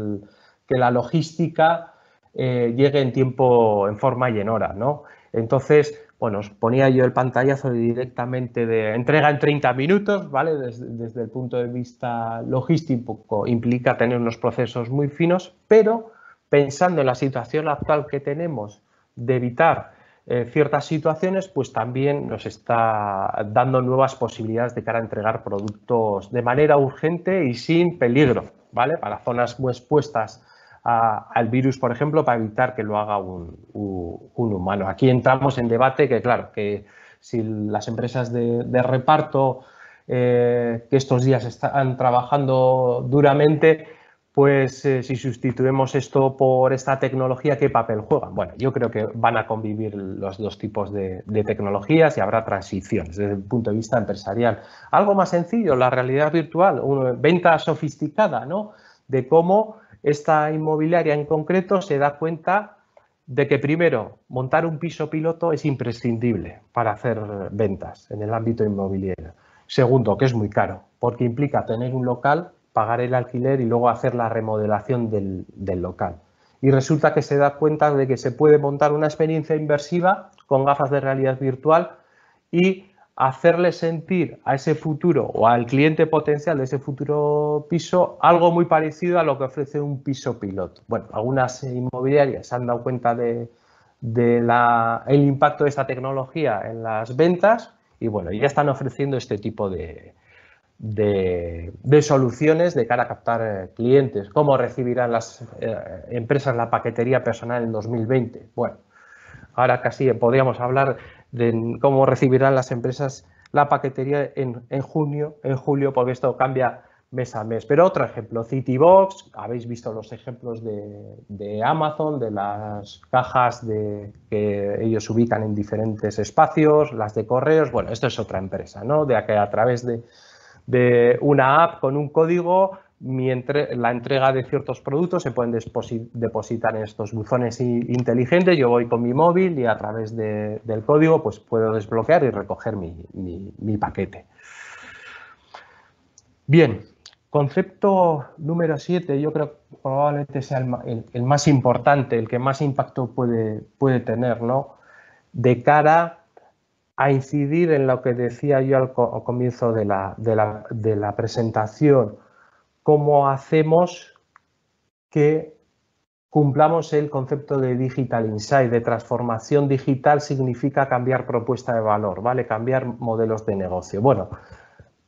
la logística eh, llegue en tiempo, en forma y en hora, ¿no? Entonces, bueno, os ponía yo el pantallazo directamente de entrega en 30 minutos, ¿vale? Desde, desde, el punto de vista logístico implica tener unos procesos muy finos, pero pensando en la situación actual que tenemos de evitar eh, ciertas situaciones, pues también nos está dando nuevas posibilidades de cara a entregar productos de manera urgente y sin peligro, ¿vale? Para zonas muy expuestas al virus, por ejemplo, para evitar que lo haga un, humano. Aquí entramos en debate que, claro, que si las empresas de, reparto eh, que estos días están trabajando duramente, pues eh, si sustituimos esto por esta tecnología, ¿qué papel juegan? Bueno, yo creo que van a convivir los dos tipos de, tecnologías y habrá transiciones desde el punto de vista empresarial. Algo más sencillo, la realidad virtual, una venta sofisticada, ¿no? De cómo esta inmobiliaria en concreto se da cuenta de que primero, montar un piso piloto es imprescindible para hacer ventas en el ámbito inmobiliario. Segundo, que es muy caro, porque implica tener un local pagar el alquiler y luego hacer la remodelación del, local. Y resulta que se da cuenta de que se puede montar una experiencia inversiva con gafas de realidad virtual y hacerle sentir a ese futuro o al cliente potencial de ese futuro piso algo muy parecido a lo que ofrece un piso piloto. Bueno, algunas inmobiliarias se han dado cuenta de, el impacto de esta tecnología en las ventas y bueno, ya están ofreciendo este tipo de, de, soluciones de cara a captar eh, clientes. ¿Cómo recibirán las eh, empresas la paquetería personal en 2020? Bueno, ahora casi podríamos hablar de cómo recibirán las empresas la paquetería en, junio, en julio, porque esto cambia mes a mes. Pero otro ejemplo, Citybox, habéis visto los ejemplos de, de Amazon, de las cajas de, que ellos ubican en diferentes espacios, las de correos, bueno, esto es otra empresa, ¿no? De que a través de, de una app con un código, mientras la entrega de ciertos productos se pueden depositar en estos buzones inteligentes. Yo voy con mi móvil y a través del código pues puedo desbloquear y recoger mi, paquete. Bien, concepto número 7 yo creo que probablemente sea el, más importante, el que más impacto puede, puede tener ¿no? de cara a incidir en lo que decía yo al, comienzo de la, presentación, cómo hacemos que cumplamos el concepto de digital insight, de transformación digital significa cambiar propuesta de valor, ¿vale? Cambiar modelos de negocio. Bueno,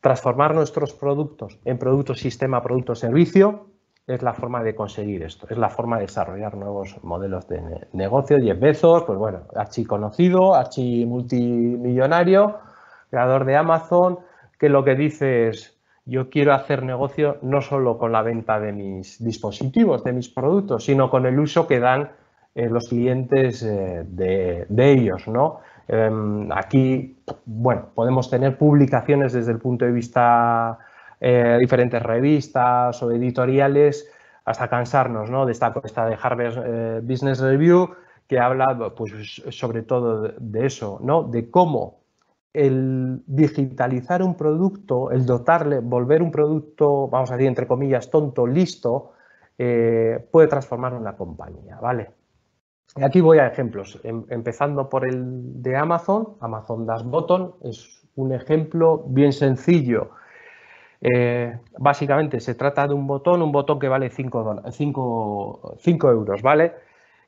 transformar nuestros productos en producto, sistema, producto, servicio es la forma de conseguir esto, es la forma de desarrollar nuevos modelos de negocio negocio. Jeff Bezos, pues bueno, archi conocido, archi multimillonario, creador de Amazon, que lo que dice es, yo quiero hacer negocio no solo con la venta de mis dispositivos, de mis productos, sino con el uso que dan eh, los clientes eh, de, ellos, ¿no? Em, aquí, bueno, podemos tener publicaciones desde el punto de vista eh, diferentes revistas o editoriales hasta cansarnos, De esta, de Harvard eh, Business Review que habla pues, sobre todo de eso, De cómo el digitalizar un producto, el dotarle, volver un producto, vamos a decir, entre comillas, tonto, listo, eh, puede transformar una compañía, ¿vale? aquí voy a ejemplos, em, empezando por el de Amazon, Amazon Dash Button, es un ejemplo bien sencillo eh, básicamente se trata de un botón, un botón que vale 5, euros, ¿vale?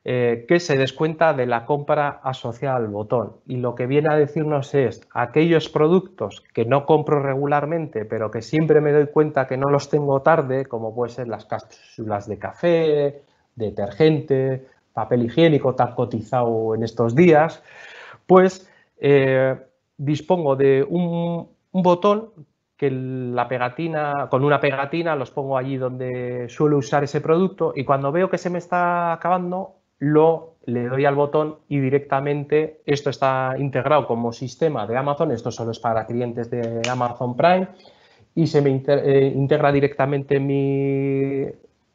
Eh, que se descuenta de la compra asociada al botón. Y lo que viene a decirnos es aquellos productos que no compro regularmente, pero que siempre me doy cuenta que no los tengo tarde, como pueden ser las cápsulas de café, detergente, papel higiénico tan cotizado en estos días, pues eh, dispongo de un botón la pegatina, con una pegatina los pongo allí donde suelo usar ese producto y cuando veo que se me está acabando, lo le doy al botón y directamente esto está integrado como sistema de Amazon, esto solo es para clientes de Amazon Prime y se me eh, integra directamente mi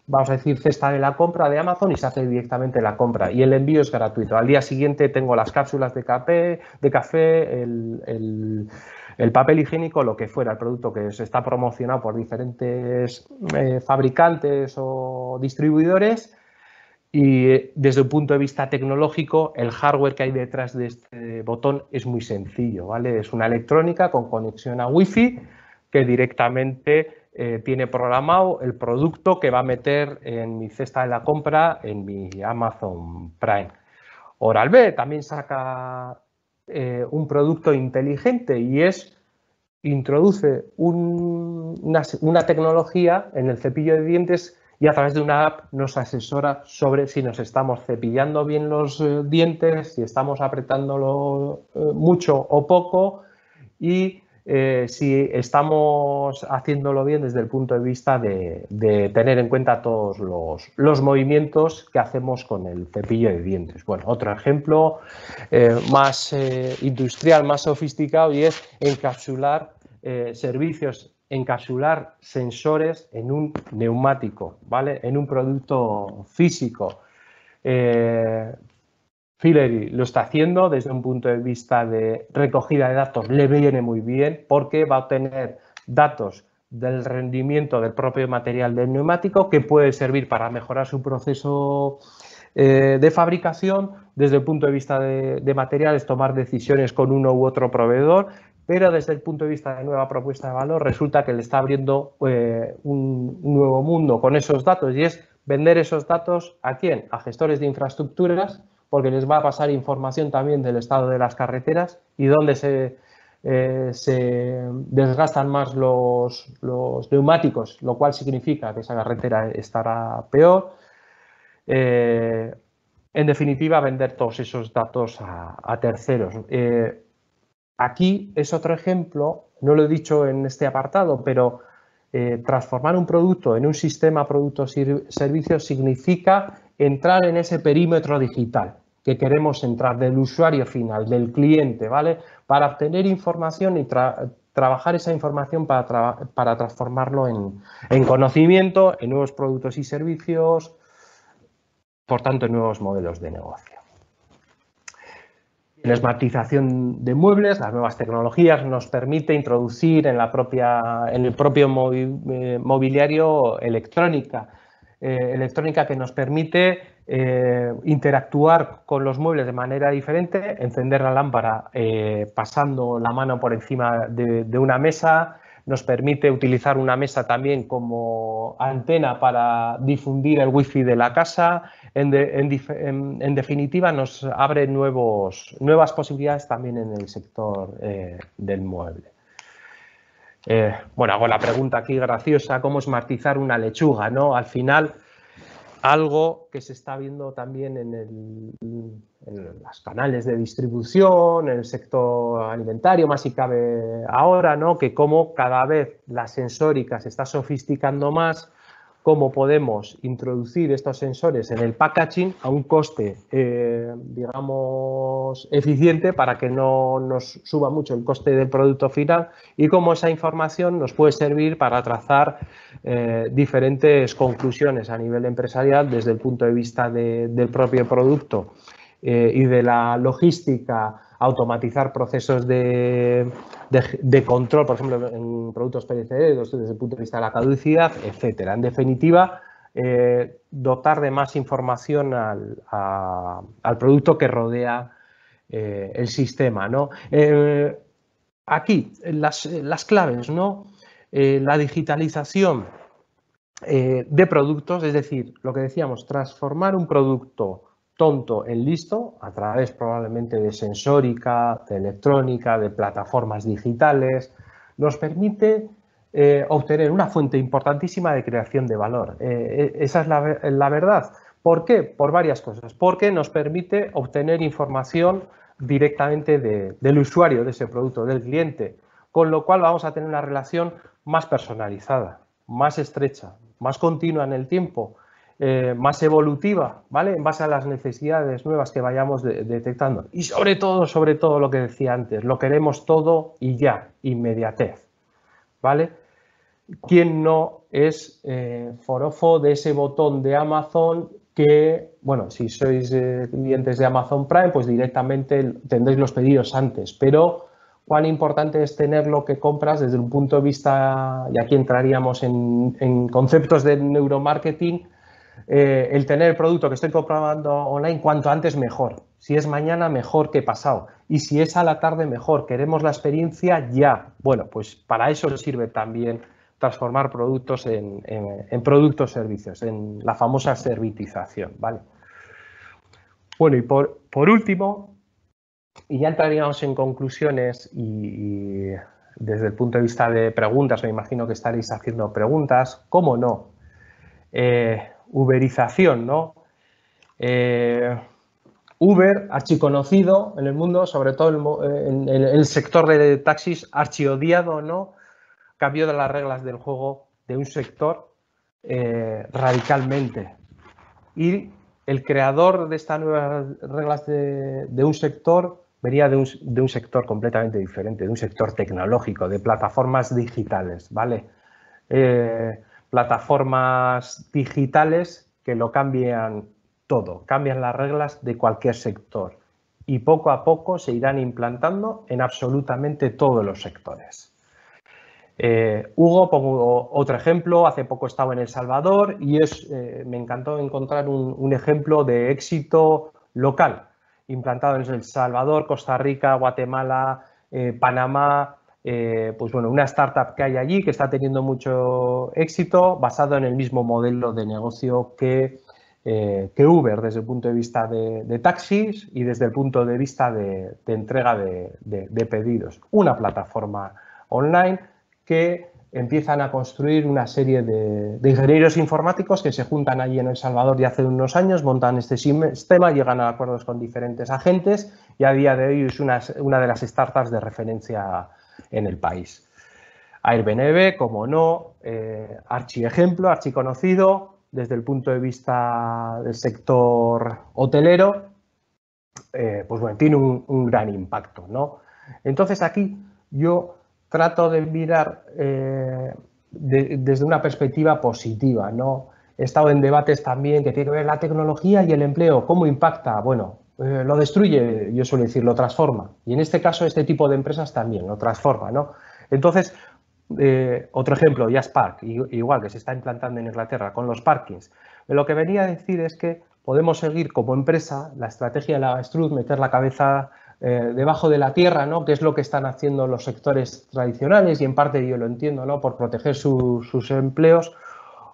vamos a decir, cesta de la compra de Amazon y se hace directamente la compra. Y el envío es gratuito. Al día siguiente tengo las cápsulas de café, de café el, papel higiénico, lo que fuera, el producto que se está promocionado por diferentes eh, fabricantes o distribuidores. Y eh, desde un punto de vista tecnológico, el hardware que hay detrás de este botón es muy sencillo, ¿vale? Es una electrónica con conexión a Wi-Fi que directamente eh, tiene programado el producto que va a meter en mi cesta de la compra en mi Amazon Prime. Oral B también saca eh, un producto inteligente y es introduce una, tecnología en el cepillo de dientes y a través de una app nos asesora sobre si nos estamos cepillando bien los eh, dientes, si estamos apretándolo mucho o poco y eh, si estamos haciéndolo bien desde el punto de vista de, tener en cuenta todos los, movimientos que hacemos con el cepillo de dientes. Bueno, otro ejemplo eh, más eh, industrial, más sofisticado y es encapsular servicios, encapsular sensores en un neumático, ¿vale? En un producto físico. Fileri lo está haciendo desde un punto de vista de recogida de datos, le viene muy bien porque va a obtener datos del rendimiento del propio material del neumático que puede servir para mejorar su proceso eh, de fabricación, desde el punto de vista de, materiales, tomar decisiones con uno u otro proveedor, pero desde el punto de vista de nueva propuesta de valor resulta que le está abriendo eh, un nuevo mundo con esos datos y es vender esos datos a quién? A gestores de infraestructuras porque les va a pasar información también del estado de las carreteras y dónde se, eh, desgastan más los, neumáticos, lo cual significa que esa carretera estará peor. Eh, en definitiva, vender todos esos datos a, terceros. Eh, aquí es otro ejemplo, no lo he dicho en este apartado, pero transformar un producto en un sistema producto-servicio significa entrar en ese perímetro digital que queremos entrar del usuario final, del cliente, ¿vale? Para obtener información y trabajar esa información para, transformarlo en, conocimiento, en nuevos productos y servicios, por tanto, en nuevos modelos de negocio. La esmatización de muebles, las nuevas tecnologías nos permite introducir en, la propia, en el propio eh, mobiliario electrónica, eh, electrónica que nos permite eh, interactuar con los muebles de manera diferente, encender la lámpara eh, pasando la mano por encima de, una mesa, nos permite utilizar una mesa también como antena para difundir el wifi de la casa. En, definitiva, nos abre nuevos, nuevas posibilidades también en el sector del mueble. Eh, bueno, hago la pregunta aquí graciosa, ¿cómo es martizar una lechuga? ¿no? Al final, algo que se está viendo también en, en los canales de distribución, en el sector alimentario, más si cabe ahora, ¿no? que como cada vez la sensórica se está sofisticando más, cómo podemos introducir estos sensores en el packaging a un coste, eh, digamos, eficiente para que no nos suba mucho el coste del producto final y cómo esa información nos puede servir para trazar eh, diferentes conclusiones a nivel empresarial desde el punto de vista del propio producto eh, y de la logística automatizar procesos de, control, por ejemplo, en productos perecederos desde el punto de vista de la caducidad, etcétera. En definitiva, eh, dotar de más información al, producto que rodea eh, el sistema. ¿no? Eh, aquí, las, las, claves, ¿no? la digitalización de productos, es decir, lo que decíamos, transformar un producto tonto en listo a través probablemente de sensórica, de electrónica, de plataformas digitales, nos permite eh, obtener una fuente importantísima de creación de valor. Eh, eh, esa es la, verdad. ¿Por qué? Por varias cosas. Porque nos permite obtener información directamente del usuario de ese producto, del cliente, con lo cual vamos a tener una relación más personalizada, más estrecha, más continua en el tiempo, eh, más evolutiva, ¿vale? En base a las necesidades nuevas que vayamos detectando. Y sobre todo, sobre todo lo que decía antes, lo queremos todo y ya, inmediatez, ¿vale? ¿Quién no es eh, forofo de ese botón de Amazon que, bueno, si sois eh, clientes de Amazon Prime, pues directamente tendréis los pedidos antes, pero cuán importante es tener lo que compras desde un punto de vista, y aquí entraríamos en, en conceptos de neuromarketing, eh, el tener el producto que estoy comprando online cuanto antes mejor. Si es mañana, mejor que pasado. Y si es a la tarde, mejor. Queremos la experiencia ya. Bueno, pues para eso sirve también transformar productos en, productos servicios, en la famosa servitización. ¿vale? Bueno, y por, último, y ya entraríamos en conclusiones y, desde el punto de vista de preguntas, me imagino que estaréis haciendo preguntas, ¿cómo no? Eh, uberización, ¿no? Eh, Uber, archiconocido en el mundo, sobre todo eh, en, el sector de taxis, archiodiado, ¿no? Cambio de las reglas del juego de un sector eh, radicalmente. Y el creador de estas nuevas reglas de, un sector venía de un, sector completamente diferente, de un sector tecnológico, de plataformas digitales, ¿vale? Eh, plataformas digitales que lo cambian todo, cambian las reglas de cualquier sector y poco a poco se irán implantando en absolutamente todos los sectores. Eh, Hugo, pongo otro ejemplo, hace poco estaba en El Salvador y es, eh, me encantó encontrar un, ejemplo de éxito local, implantado en El Salvador, Costa Rica, Guatemala, eh, Panamá, eh, pues bueno, una startup que hay allí que está teniendo mucho éxito basado en el mismo modelo de negocio que, eh, Uber desde el punto de vista de, taxis y desde el punto de vista de, entrega de, pedidos. Una plataforma online que empiezan a construir una serie de, ingenieros informáticos que se juntan allí en El Salvador ya hace unos años, montan este sistema, llegan a acuerdos con diferentes agentes y a día de hoy es una, una de las startups de referencia en el país. Airbnb, como no, eh, archi ejemplo archi conocido desde el punto de vista del sector hotelero, eh, pues bueno, tiene un, gran impacto, ¿no? Entonces aquí yo trato de mirar eh, desde una perspectiva positiva, ¿no? He estado en debates también que tiene que ver la tecnología y el empleo, ¿cómo impacta? Bueno, eh, lo destruye, yo suelo decir, lo transforma. Y en este caso, este tipo de empresas también lo transforma, ¿no? Entonces, eh, otro ejemplo, Jaspark, igual que se está implantando en Inglaterra con los parkings. Lo que venía a decir es que podemos seguir como empresa la estrategia de la Struth, meter la cabeza eh, debajo de la tierra, ¿no? que es lo que están haciendo los sectores tradicionales y en parte yo lo entiendo, ¿no? por proteger sus empleos,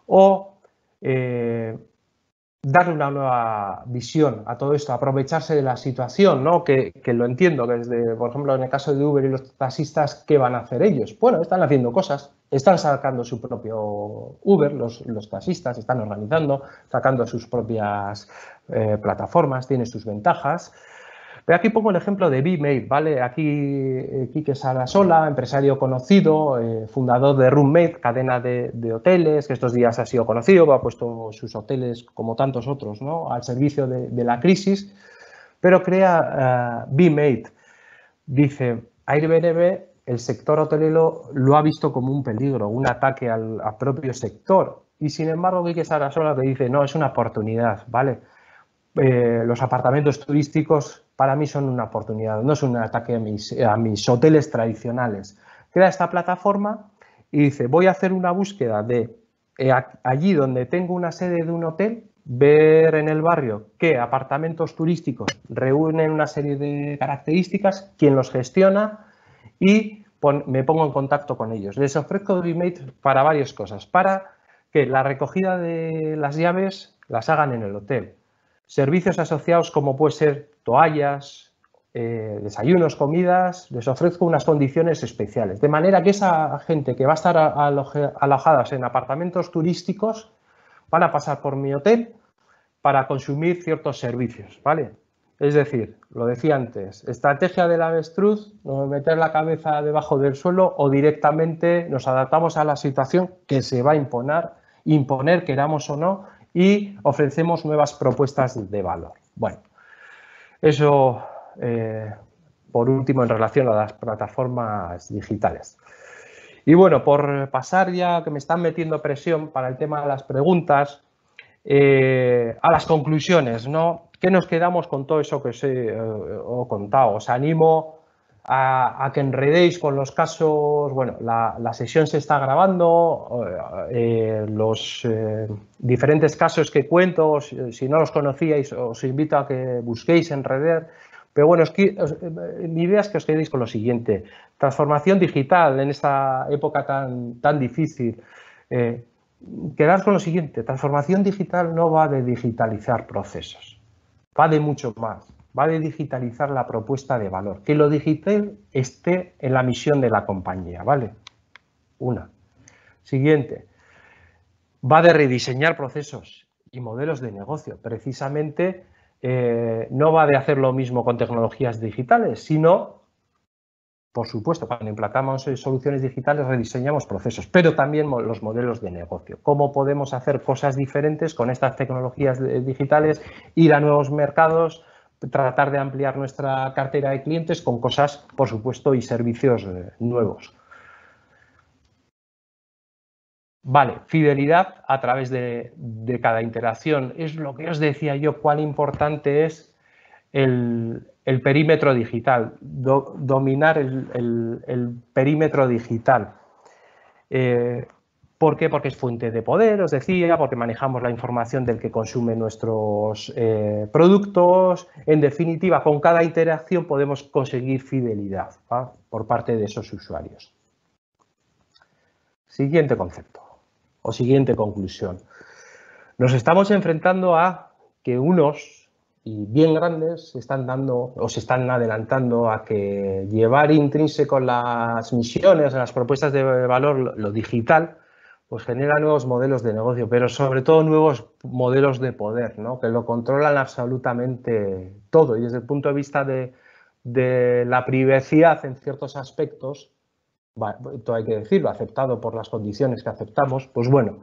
o darle una nueva visión a todo esto, aprovecharse de la situación, Que, lo entiendo, que desde, por ejemplo, en el caso de Uber y los taxistas, ¿qué van a hacer ellos? Bueno, están haciendo cosas, están sacando su propio Uber, los, taxistas están organizando, sacando sus propias eh, plataformas, tiene sus ventajas. Pero aquí pongo el ejemplo de BMate, ¿vale? Aquí eh, Quique Sarasola, empresario conocido, eh, fundador de Roommate, cadena de, hoteles, que estos días ha sido conocido, ha puesto sus hoteles, como tantos otros, ¿no? al servicio de, la crisis, pero crea uh, eh, made Dice, Airbnb, el sector hotelero lo ha visto como un peligro, un ataque al, propio sector. Y sin embargo, Quique Sarasola que dice, no, es una oportunidad, ¿vale? Eh, los apartamentos turísticos para mí son una oportunidad, no es un ataque a mis, a mis hoteles tradicionales. Crea esta plataforma y dice, voy a hacer una búsqueda de eh, allí donde tengo una sede de un hotel, ver en el barrio qué apartamentos turísticos reúnen una serie de características, quién los gestiona y me pongo en contacto con ellos. Les ofrezco Remate para varias cosas, para que la recogida de las llaves las hagan en el hotel, servicios asociados como puede ser toallas, eh, desayunos, comidas, les ofrezco unas condiciones especiales. De manera que esa gente que va a estar alojadas en apartamentos turísticos van a pasar por mi hotel para consumir ciertos servicios, ¿vale? Es decir, lo decía antes, estrategia del avestruz, meter la cabeza debajo del suelo o directamente nos adaptamos a la situación que se va a imponer, imponer queramos o no, y ofrecemos nuevas propuestas de valor. Bueno, eso eh, por último en relación a las plataformas digitales. Y bueno, por pasar ya que me están metiendo presión para el tema de las preguntas, eh, a las conclusiones, ¿no? ¿Qué nos quedamos con todo eso que os he eh, contado? Os animo a, que enredéis con los casos. Bueno, la, sesión se está grabando, eh, eh, los eh, diferentes casos que cuento, si, no los conocíais, os invito a que busquéis en Pero bueno, es mi idea es que os quedéis con lo siguiente. Transformación digital en esta época tan, tan difícil. Eh, quedar con lo siguiente, transformación digital no va de digitalizar procesos, va de mucho más va de digitalizar la propuesta de valor. Que lo digital esté en la misión de la compañía, ¿vale? Una. Siguiente. Va de rediseñar procesos y modelos de negocio. Precisamente eh, no va de hacer lo mismo con tecnologías digitales, sino, por supuesto, cuando implantamos eh, soluciones digitales rediseñamos procesos, pero también los modelos de negocio. ¿Cómo podemos hacer cosas diferentes con estas tecnologías eh, digitales, ir a nuevos mercados, tratar de ampliar nuestra cartera de clientes con cosas, por supuesto, y servicios eh, nuevos. Vale, fidelidad a través de, cada interacción. Es lo que os decía yo, cuán importante es el, perímetro digital, dominar el, perímetro digital. ¿Por qué? Porque es fuente de poder, os decía, porque manejamos la información del que consume nuestros eh, productos. En definitiva, con cada interacción podemos conseguir fidelidad ¿ah? por parte de esos usuarios. Siguiente concepto o siguiente conclusión. Nos estamos enfrentando a que unos y bien grandes se están dando o se están adelantando a que llevar intrínseco las misiones, las propuestas de valor, lo digital, pues genera nuevos modelos de negocio, pero sobre todo nuevos modelos de poder, ¿no? que lo controlan absolutamente todo. Y desde el punto de vista de, la privacidad en ciertos aspectos, va, hay que decirlo, aceptado por las condiciones que aceptamos, pues bueno,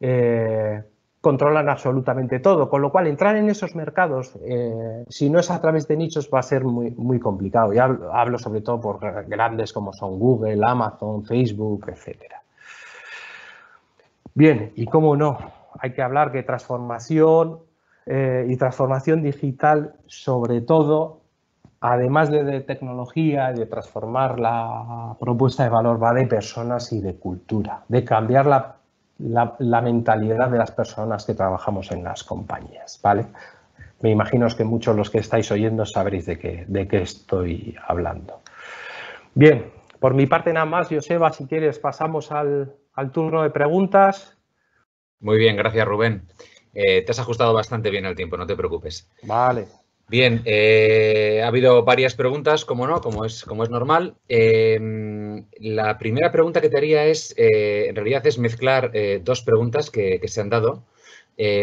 eh, controlan absolutamente todo. Con lo cual, entrar en esos mercados, eh, si no es a través de nichos, va a ser muy, muy complicado. Y hablo, hablo sobre todo por grandes como son Google, Amazon, Facebook, etcétera. Bien, y cómo no, hay que hablar de transformación eh, y transformación digital sobre todo, además de, tecnología, de transformar la propuesta de valor, va de personas y de cultura, de cambiar la, mentalidad de las personas que trabajamos en las compañías, ¿vale? Me imagino que muchos los que estáis oyendo sabréis de qué, de qué estoy hablando. Bien, por mi parte nada más, Joseba, si quieres pasamos al, al turno de preguntas. Muy bien, gracias Rubén. Eh, te has ajustado bastante bien al tiempo, no te preocupes. Vale. Bien, eh, ha habido varias preguntas, como no, como es, como es normal. Eh, la primera pregunta que te haría es, en realidad es mezclar dos preguntas que, que, se han dado.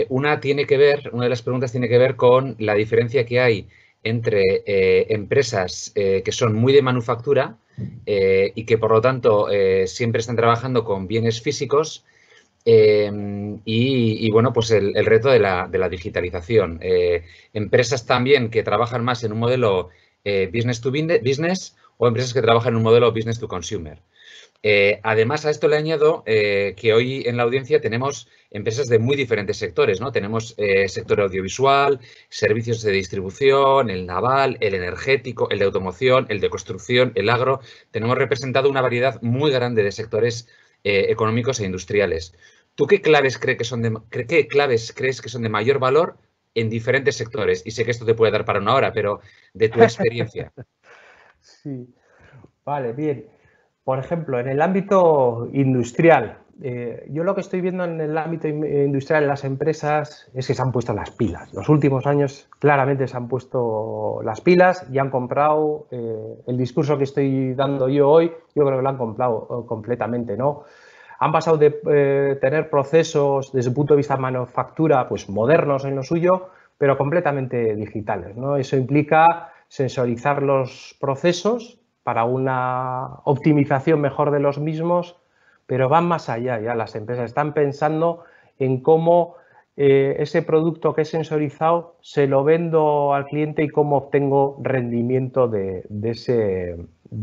una tiene que ver, una de las preguntas tiene que ver con la diferencia que hay entre eh, empresas eh, que son muy de manufactura eh, y que por lo tanto siempre están trabajando con bienes físicos y, bueno, pues el, reto de la digitalización. empresas también que trabajan más en un modelo business to business o empresas que trabajan en un modelo business to consumer. Eh, además, a esto le añado eh, que hoy en la audiencia tenemos empresas de muy diferentes sectores, ¿no? Tenemos eh, sector audiovisual, servicios de distribución, el naval, el energético, el de automoción, el de construcción, el agro. Tenemos representado una variedad muy grande de sectores económicos e industriales. ¿Tú qué claves, crees que son de, qué claves crees que son de mayor valor en diferentes sectores? Y sé que esto te puede dar para una hora, pero de tu <laughs> experiencia. Sí, vale, bien. Por ejemplo, en el ámbito industrial, eh, yo lo que estoy viendo en el ámbito industrial en las empresas es que se han puesto las pilas. Los últimos años claramente se han puesto las pilas y han comprado eh, el discurso que estoy dando yo hoy, yo creo que lo han comprado eh, completamente, ¿no? Han pasado de tener procesos desde el punto de vista de manufactura, pues modernos en lo suyo, pero completamente digitales, Eso implica sensorizar los procesos para una optimización mejor de los mismos, pero van más allá ya las empresas. Están pensando en cómo eh, ese producto que he sensorizado se lo vendo al cliente y cómo obtengo rendimiento de,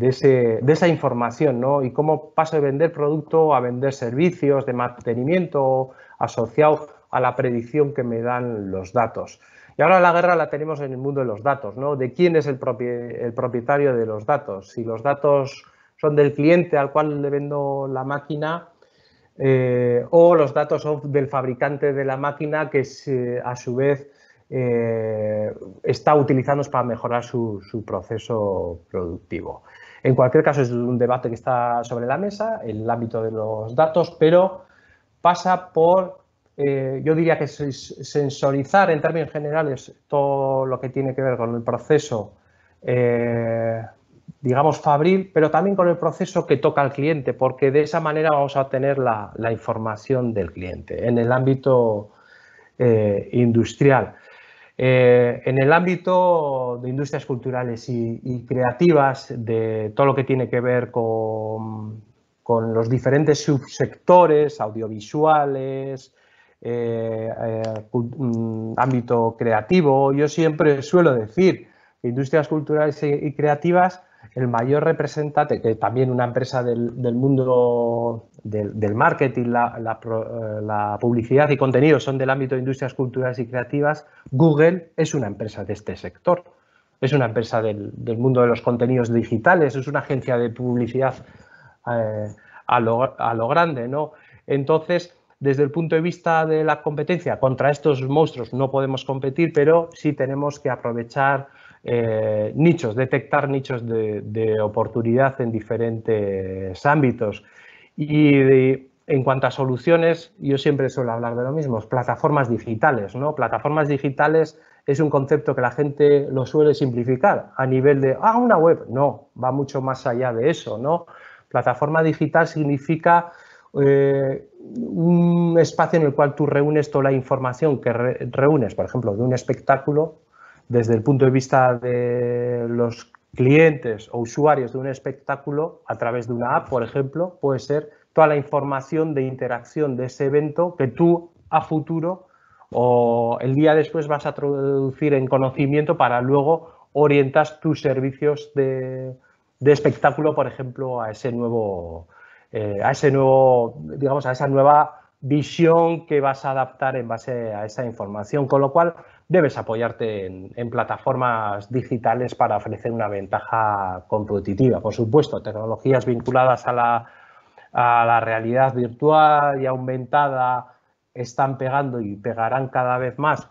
esa información, Y cómo paso de vender producto a vender servicios de mantenimiento asociado a la predicción que me dan los datos. Y ahora la guerra la tenemos en el mundo de los datos, ¿no? De quién es el, propietario de los datos. Si los datos son del cliente al cual le vendo la máquina eh, o los datos son del fabricante de la máquina que a su vez eh, está utilizando para mejorar su, su, proceso productivo. En cualquier caso es un debate que está sobre la mesa, el ámbito de los datos, pero pasa por eh, yo diría que sensorizar en términos generales todo lo que tiene que ver con el proceso, eh, digamos, fabril, pero también con el proceso que toca al cliente, porque de esa manera vamos a obtener la, información del cliente en el ámbito eh, industrial. en el ámbito de industrias culturales y, creativas, de todo lo que tiene que ver con los diferentes subsectores, audiovisuales, eh, eh, mm, ámbito creativo. Yo siempre suelo decir que industrias culturales y creativas, el mayor representante, que también una empresa del, mundo del, marketing, la, eh, publicidad y contenidos, son del ámbito de industrias culturales y creativas, Google es una empresa de este sector. Es una empresa del, mundo de los contenidos digitales, es una agencia de publicidad a, lo, a, lo, grande, ¿no? Entonces, desde el punto de vista de la competencia, contra estos monstruos no podemos competir, pero sí tenemos que aprovechar eh, nichos, detectar nichos de, oportunidad en diferentes ámbitos. Y en cuanto a soluciones, yo siempre suelo hablar de lo mismo, plataformas digitales. ¿no? Plataformas digitales es un concepto que la gente lo suele simplificar a nivel de, ah, una web. No, va mucho más allá de eso. ¿no? Plataforma digital significa eh, un espacio en el cual tú reúnes toda la información que reúnes, por ejemplo, de un espectáculo, desde el punto de vista de los clientes o usuarios de un espectáculo, a través de una app, por ejemplo, puede ser toda la información de interacción de ese evento que tú a futuro o el día después vas a traducir en conocimiento para luego orientar tus servicios de, de espectáculo, por ejemplo, a ese nuevo eh, a ese nuevo, digamos, a esa nueva visión que vas a adaptar en base a esa información, con lo cual debes apoyarte en, plataformas digitales para ofrecer una ventaja competitiva. Por supuesto, tecnologías vinculadas a la, a la realidad virtual y aumentada están pegando y pegarán cada vez más,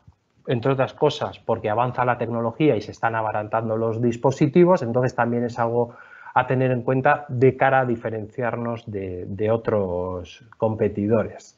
entre otras cosas, porque avanza la tecnología y se están abarantando los dispositivos, entonces también es algo a tener en cuenta de cara a diferenciarnos de, otros competidores.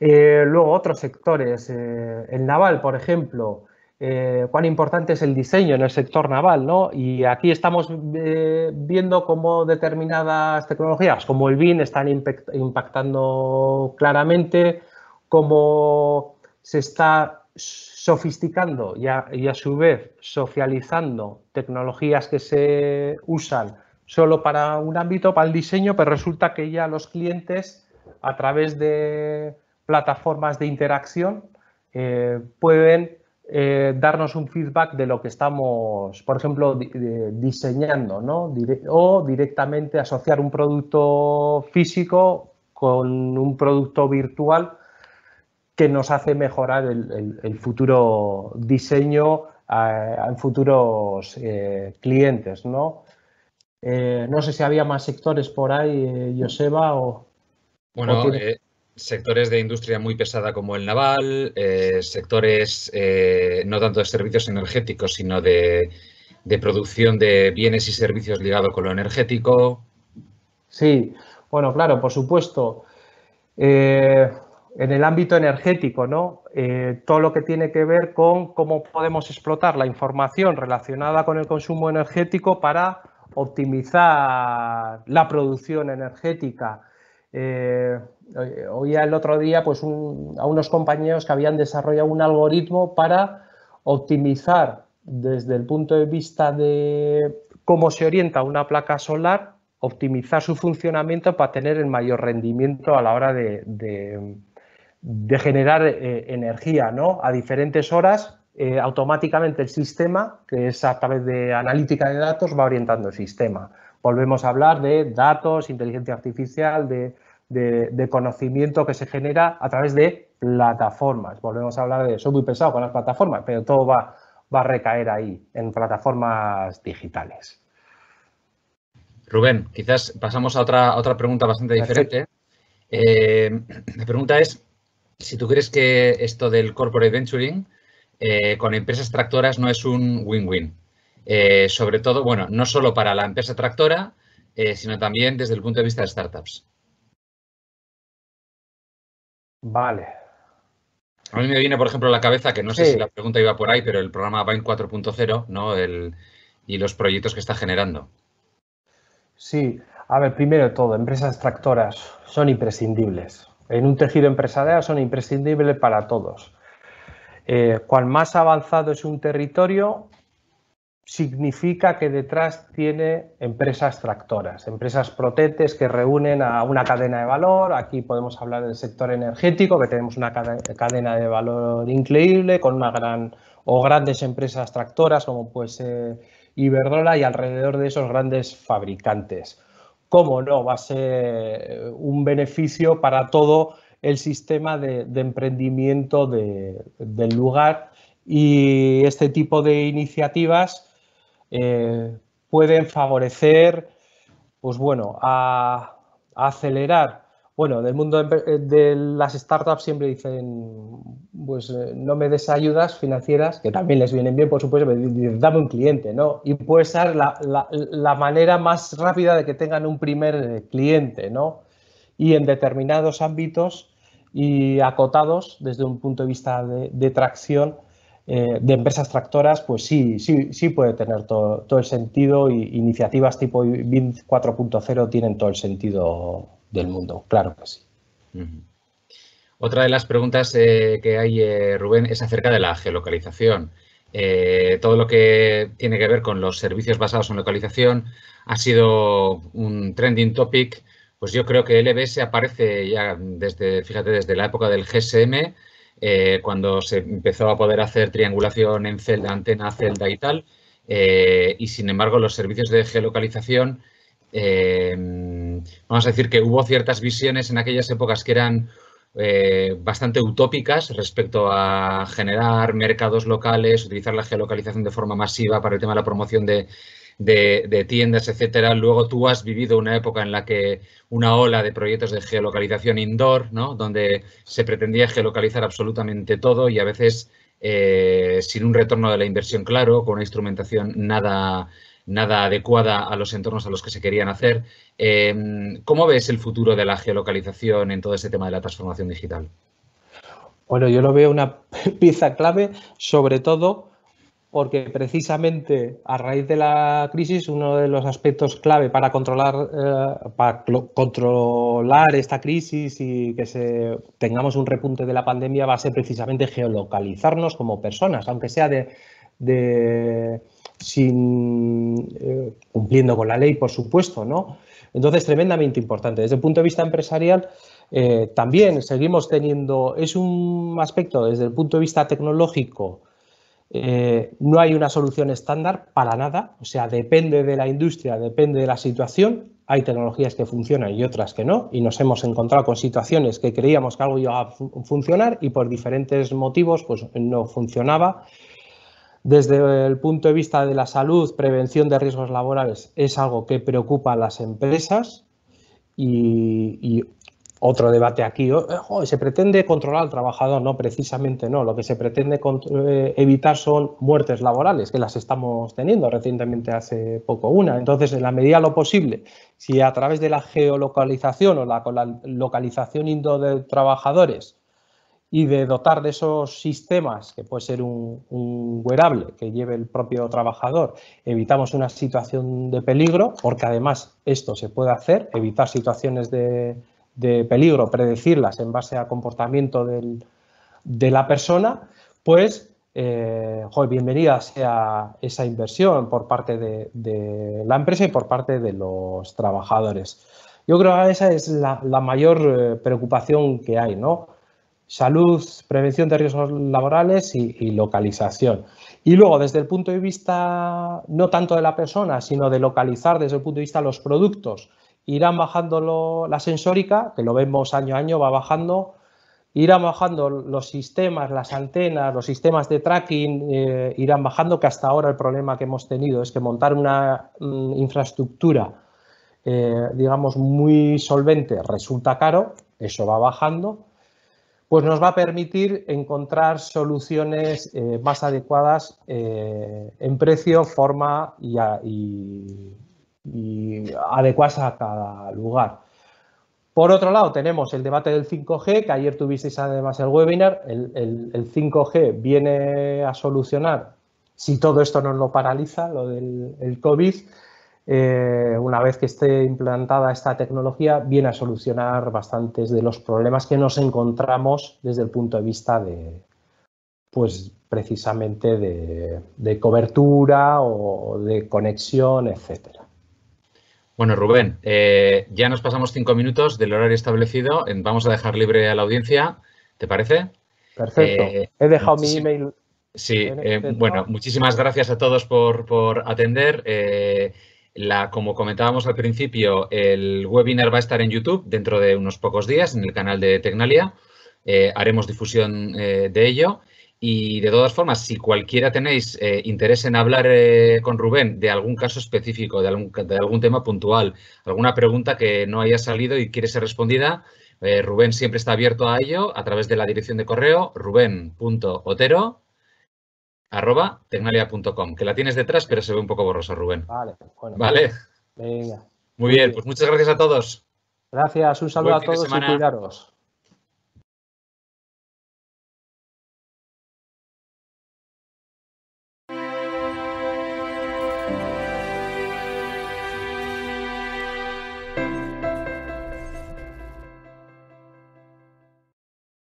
Eh, luego, otros sectores, eh, el naval, por ejemplo, eh, cuán importante es el diseño en el sector naval, ¿no? Y aquí estamos viendo cómo determinadas tecnologías, como el BIN, están impactando claramente, cómo se está sofisticando y a, su vez socializando tecnologías que se usan solo para un ámbito, para el diseño, pero resulta que ya los clientes a través de plataformas de interacción eh, pueden eh, darnos un feedback de lo que estamos, por ejemplo, eh, diseñando ¿no? o directamente asociar un producto físico con un producto virtual que nos hace mejorar el, futuro diseño a, futuros eh, clientes, ¿no? Eh, no sé si había más sectores por ahí, eh, Joseba, o... Bueno, sectores de industria muy pesada como el naval, sectores no tanto de servicios energéticos, sino de, producción de bienes y servicios ligados con lo energético. Sí, bueno, claro, por supuesto en el ámbito energético, ¿no? Eh, todo lo que tiene que ver con cómo podemos explotar la información relacionada con el consumo energético para optimizar la producción energética. Eh, oía el otro día pues, a unos compañeros que habían desarrollado un algoritmo para optimizar desde el punto de vista de cómo se orienta una placa solar, optimizar su funcionamiento para tener el mayor rendimiento a la hora de de generar eh, energía ¿no? a diferentes horas, eh, automáticamente el sistema, que es a través de analítica de datos, va orientando el sistema. Volvemos a hablar de datos, inteligencia artificial, de, conocimiento que se genera a través de plataformas. Volvemos a hablar de eso muy pesado con las plataformas, pero todo va, va a recaer ahí, en plataformas digitales. Rubén, quizás pasamos a otra, otra pregunta bastante diferente. Eh, la pregunta es, si tú crees que esto del corporate venturing eh, con empresas tractoras no es un win-win. Eh, sobre todo, bueno, no solo para la empresa tractora, eh, sino también desde el punto de vista de startups. Vale. A mí me viene, por ejemplo, a la cabeza, que no sé si la pregunta iba por ahí, pero el programa Vine 4.0, ¿no? El, y los proyectos que está generando. Sí. A ver, primero de todo, empresas tractoras son imprescindibles en un tejido empresarial son imprescindibles para todos. Eh, más avanzado es un territorio, significa que detrás tiene empresas tractoras, empresas protetes que reúnen a una cadena de valor. Aquí podemos hablar del sector energético, que tenemos una cadena de valor increíble con o grandes empresas tractoras como puede Iberdrola y alrededor de esos grandes fabricantes cómo no, va a ser un beneficio para todo el sistema de, emprendimiento del lugar y este tipo de iniciativas eh, pueden favorecer, pues bueno, a acelerar bueno, del mundo eh, de, las startups siempre dicen, pues eh, no me des ayudas financieras, que también les vienen bien, por supuesto, pero dame un cliente, ¿no? Y puede ser la, manera más rápida de que tengan un primer eh, cliente, ¿no? Y en determinados ámbitos y acotados, desde un punto de vista de tracción, eh, de empresas tractoras, pues sí, sí, sí puede tener todo, el sentido y iniciativas tipo BIM 4.0 tienen todo el sentido del mundo, claro que sí. Otra de las preguntas eh, que hay, eh, Rubén, es acerca de la geolocalización. todo lo que tiene que ver con los servicios basados en localización ha sido un trending topic. Pues yo creo que LBS aparece ya desde, fíjate, desde la época del GSM eh, cuando se empezó a poder hacer triangulación en celda, antena, celda y tal. Eh, y sin embargo, los servicios de geolocalización, eh, vamos a decir que hubo ciertas visiones en aquellas épocas que eran bastante utópicas respecto a generar mercados locales, utilizar la geolocalización de forma masiva para el tema de la promoción de, de, tiendas, etcétera. Luego tú has vivido una época en la que una ola de proyectos de geolocalización indoor, ¿no? Donde se pretendía geolocalizar absolutamente todo y a veces eh, sin un retorno de la inversión claro, con una instrumentación nada, nada adecuada a los entornos a los que se querían hacer. Em, ¿Cómo ves el futuro de la geolocalización en todo ese tema de la transformación digital? Bueno, yo lo veo una <laughs> pieza clave, sobre todo porque precisamente a raíz de la crisis uno de los aspectos clave para controlar, eh, para controlar esta crisis y que tengamos un repunte de la pandemia va a ser precisamente geolocalizarnos como personas, aunque sea de, sin eh, cumpliendo con la ley, por supuesto, ¿no? Entonces, tremendamente importante. Desde el punto de vista empresarial, eh, también seguimos teniendo, es un aspecto desde el punto de vista tecnológico, eh, no hay una solución estándar para nada, o sea, depende de la industria, depende de la situación. Hay tecnologías que funcionan y otras que no, y nos hemos encontrado con situaciones que creíamos que algo iba a funcionar y por diferentes motivos pues, no funcionaba. Desde el punto de vista de la salud, prevención de riesgos laborales es algo que preocupa a las empresas y, y otro debate aquí, eh, se pretende controlar al trabajador, no, precisamente no, lo que se pretende eh, evitar son muertes laborales, que las estamos teniendo recientemente hace poco una. Entonces, en la medida de lo posible, si a través de la geolocalización o la, localización indo de trabajadores y de dotar de esos sistemas, que puede ser un, un wearable que lleve el propio trabajador, evitamos una situación de peligro, porque además esto se puede hacer, evitar situaciones de de peligro, predecirlas en base al comportamiento de la persona, pues eh, bienvenida sea esa inversión por parte de, la empresa y por parte de los trabajadores. Yo creo que esa es la, mayor eh, preocupación que hay, ¿no? Salud, prevención de riesgos laborales y, y, localización. Y luego, desde el punto de vista no tanto de la persona, sino de localizar desde el punto de vista los productos, irán bajando la sensórica, que lo vemos año a año, va bajando, irán bajando los sistemas, las antenas, los sistemas de tracking, eh, irán bajando, que hasta ahora el problema que hemos tenido es que montar una mm, infraestructura, eh, digamos, muy solvente resulta caro, eso va bajando, pues nos va a permitir encontrar soluciones eh, más adecuadas en precio, forma y y adecuadas a cada lugar. Por otro lado, tenemos el debate del 5G, que ayer tuvisteis además el webinar. El, 5G viene a solucionar, si todo esto no lo paraliza, lo del COVID, eh, una vez que esté implantada esta tecnología, viene a solucionar bastantes de los problemas que nos encontramos desde el punto de vista de, pues precisamente de, de cobertura o de conexión, etcétera. Bueno, Rubén, eh, ya nos pasamos cinco minutos del horario establecido. Vamos a dejar libre a la audiencia, ¿te parece? Perfecto. Eh, He dejado mi email. Sí, eh, bueno, muchísimas gracias a todos por, atender. La, como comentábamos al principio, el webinar va a estar en YouTube dentro de unos pocos días en el canal de Tecnalia. haremos difusión de ello. Y de todas formas, si cualquiera tenéis eh, interés en hablar eh, con Rubén de algún caso específico, de algún, tema puntual, alguna pregunta que no haya salido y quiere ser respondida, eh, Rubén siempre está abierto a ello a través de la dirección de correo ruben.otero que la tienes detrás, pero se ve un poco borroso, Rubén. Vale, Muy bien, pues muchas gracias a todos. Gracias, un saludo a todos y cuidaros.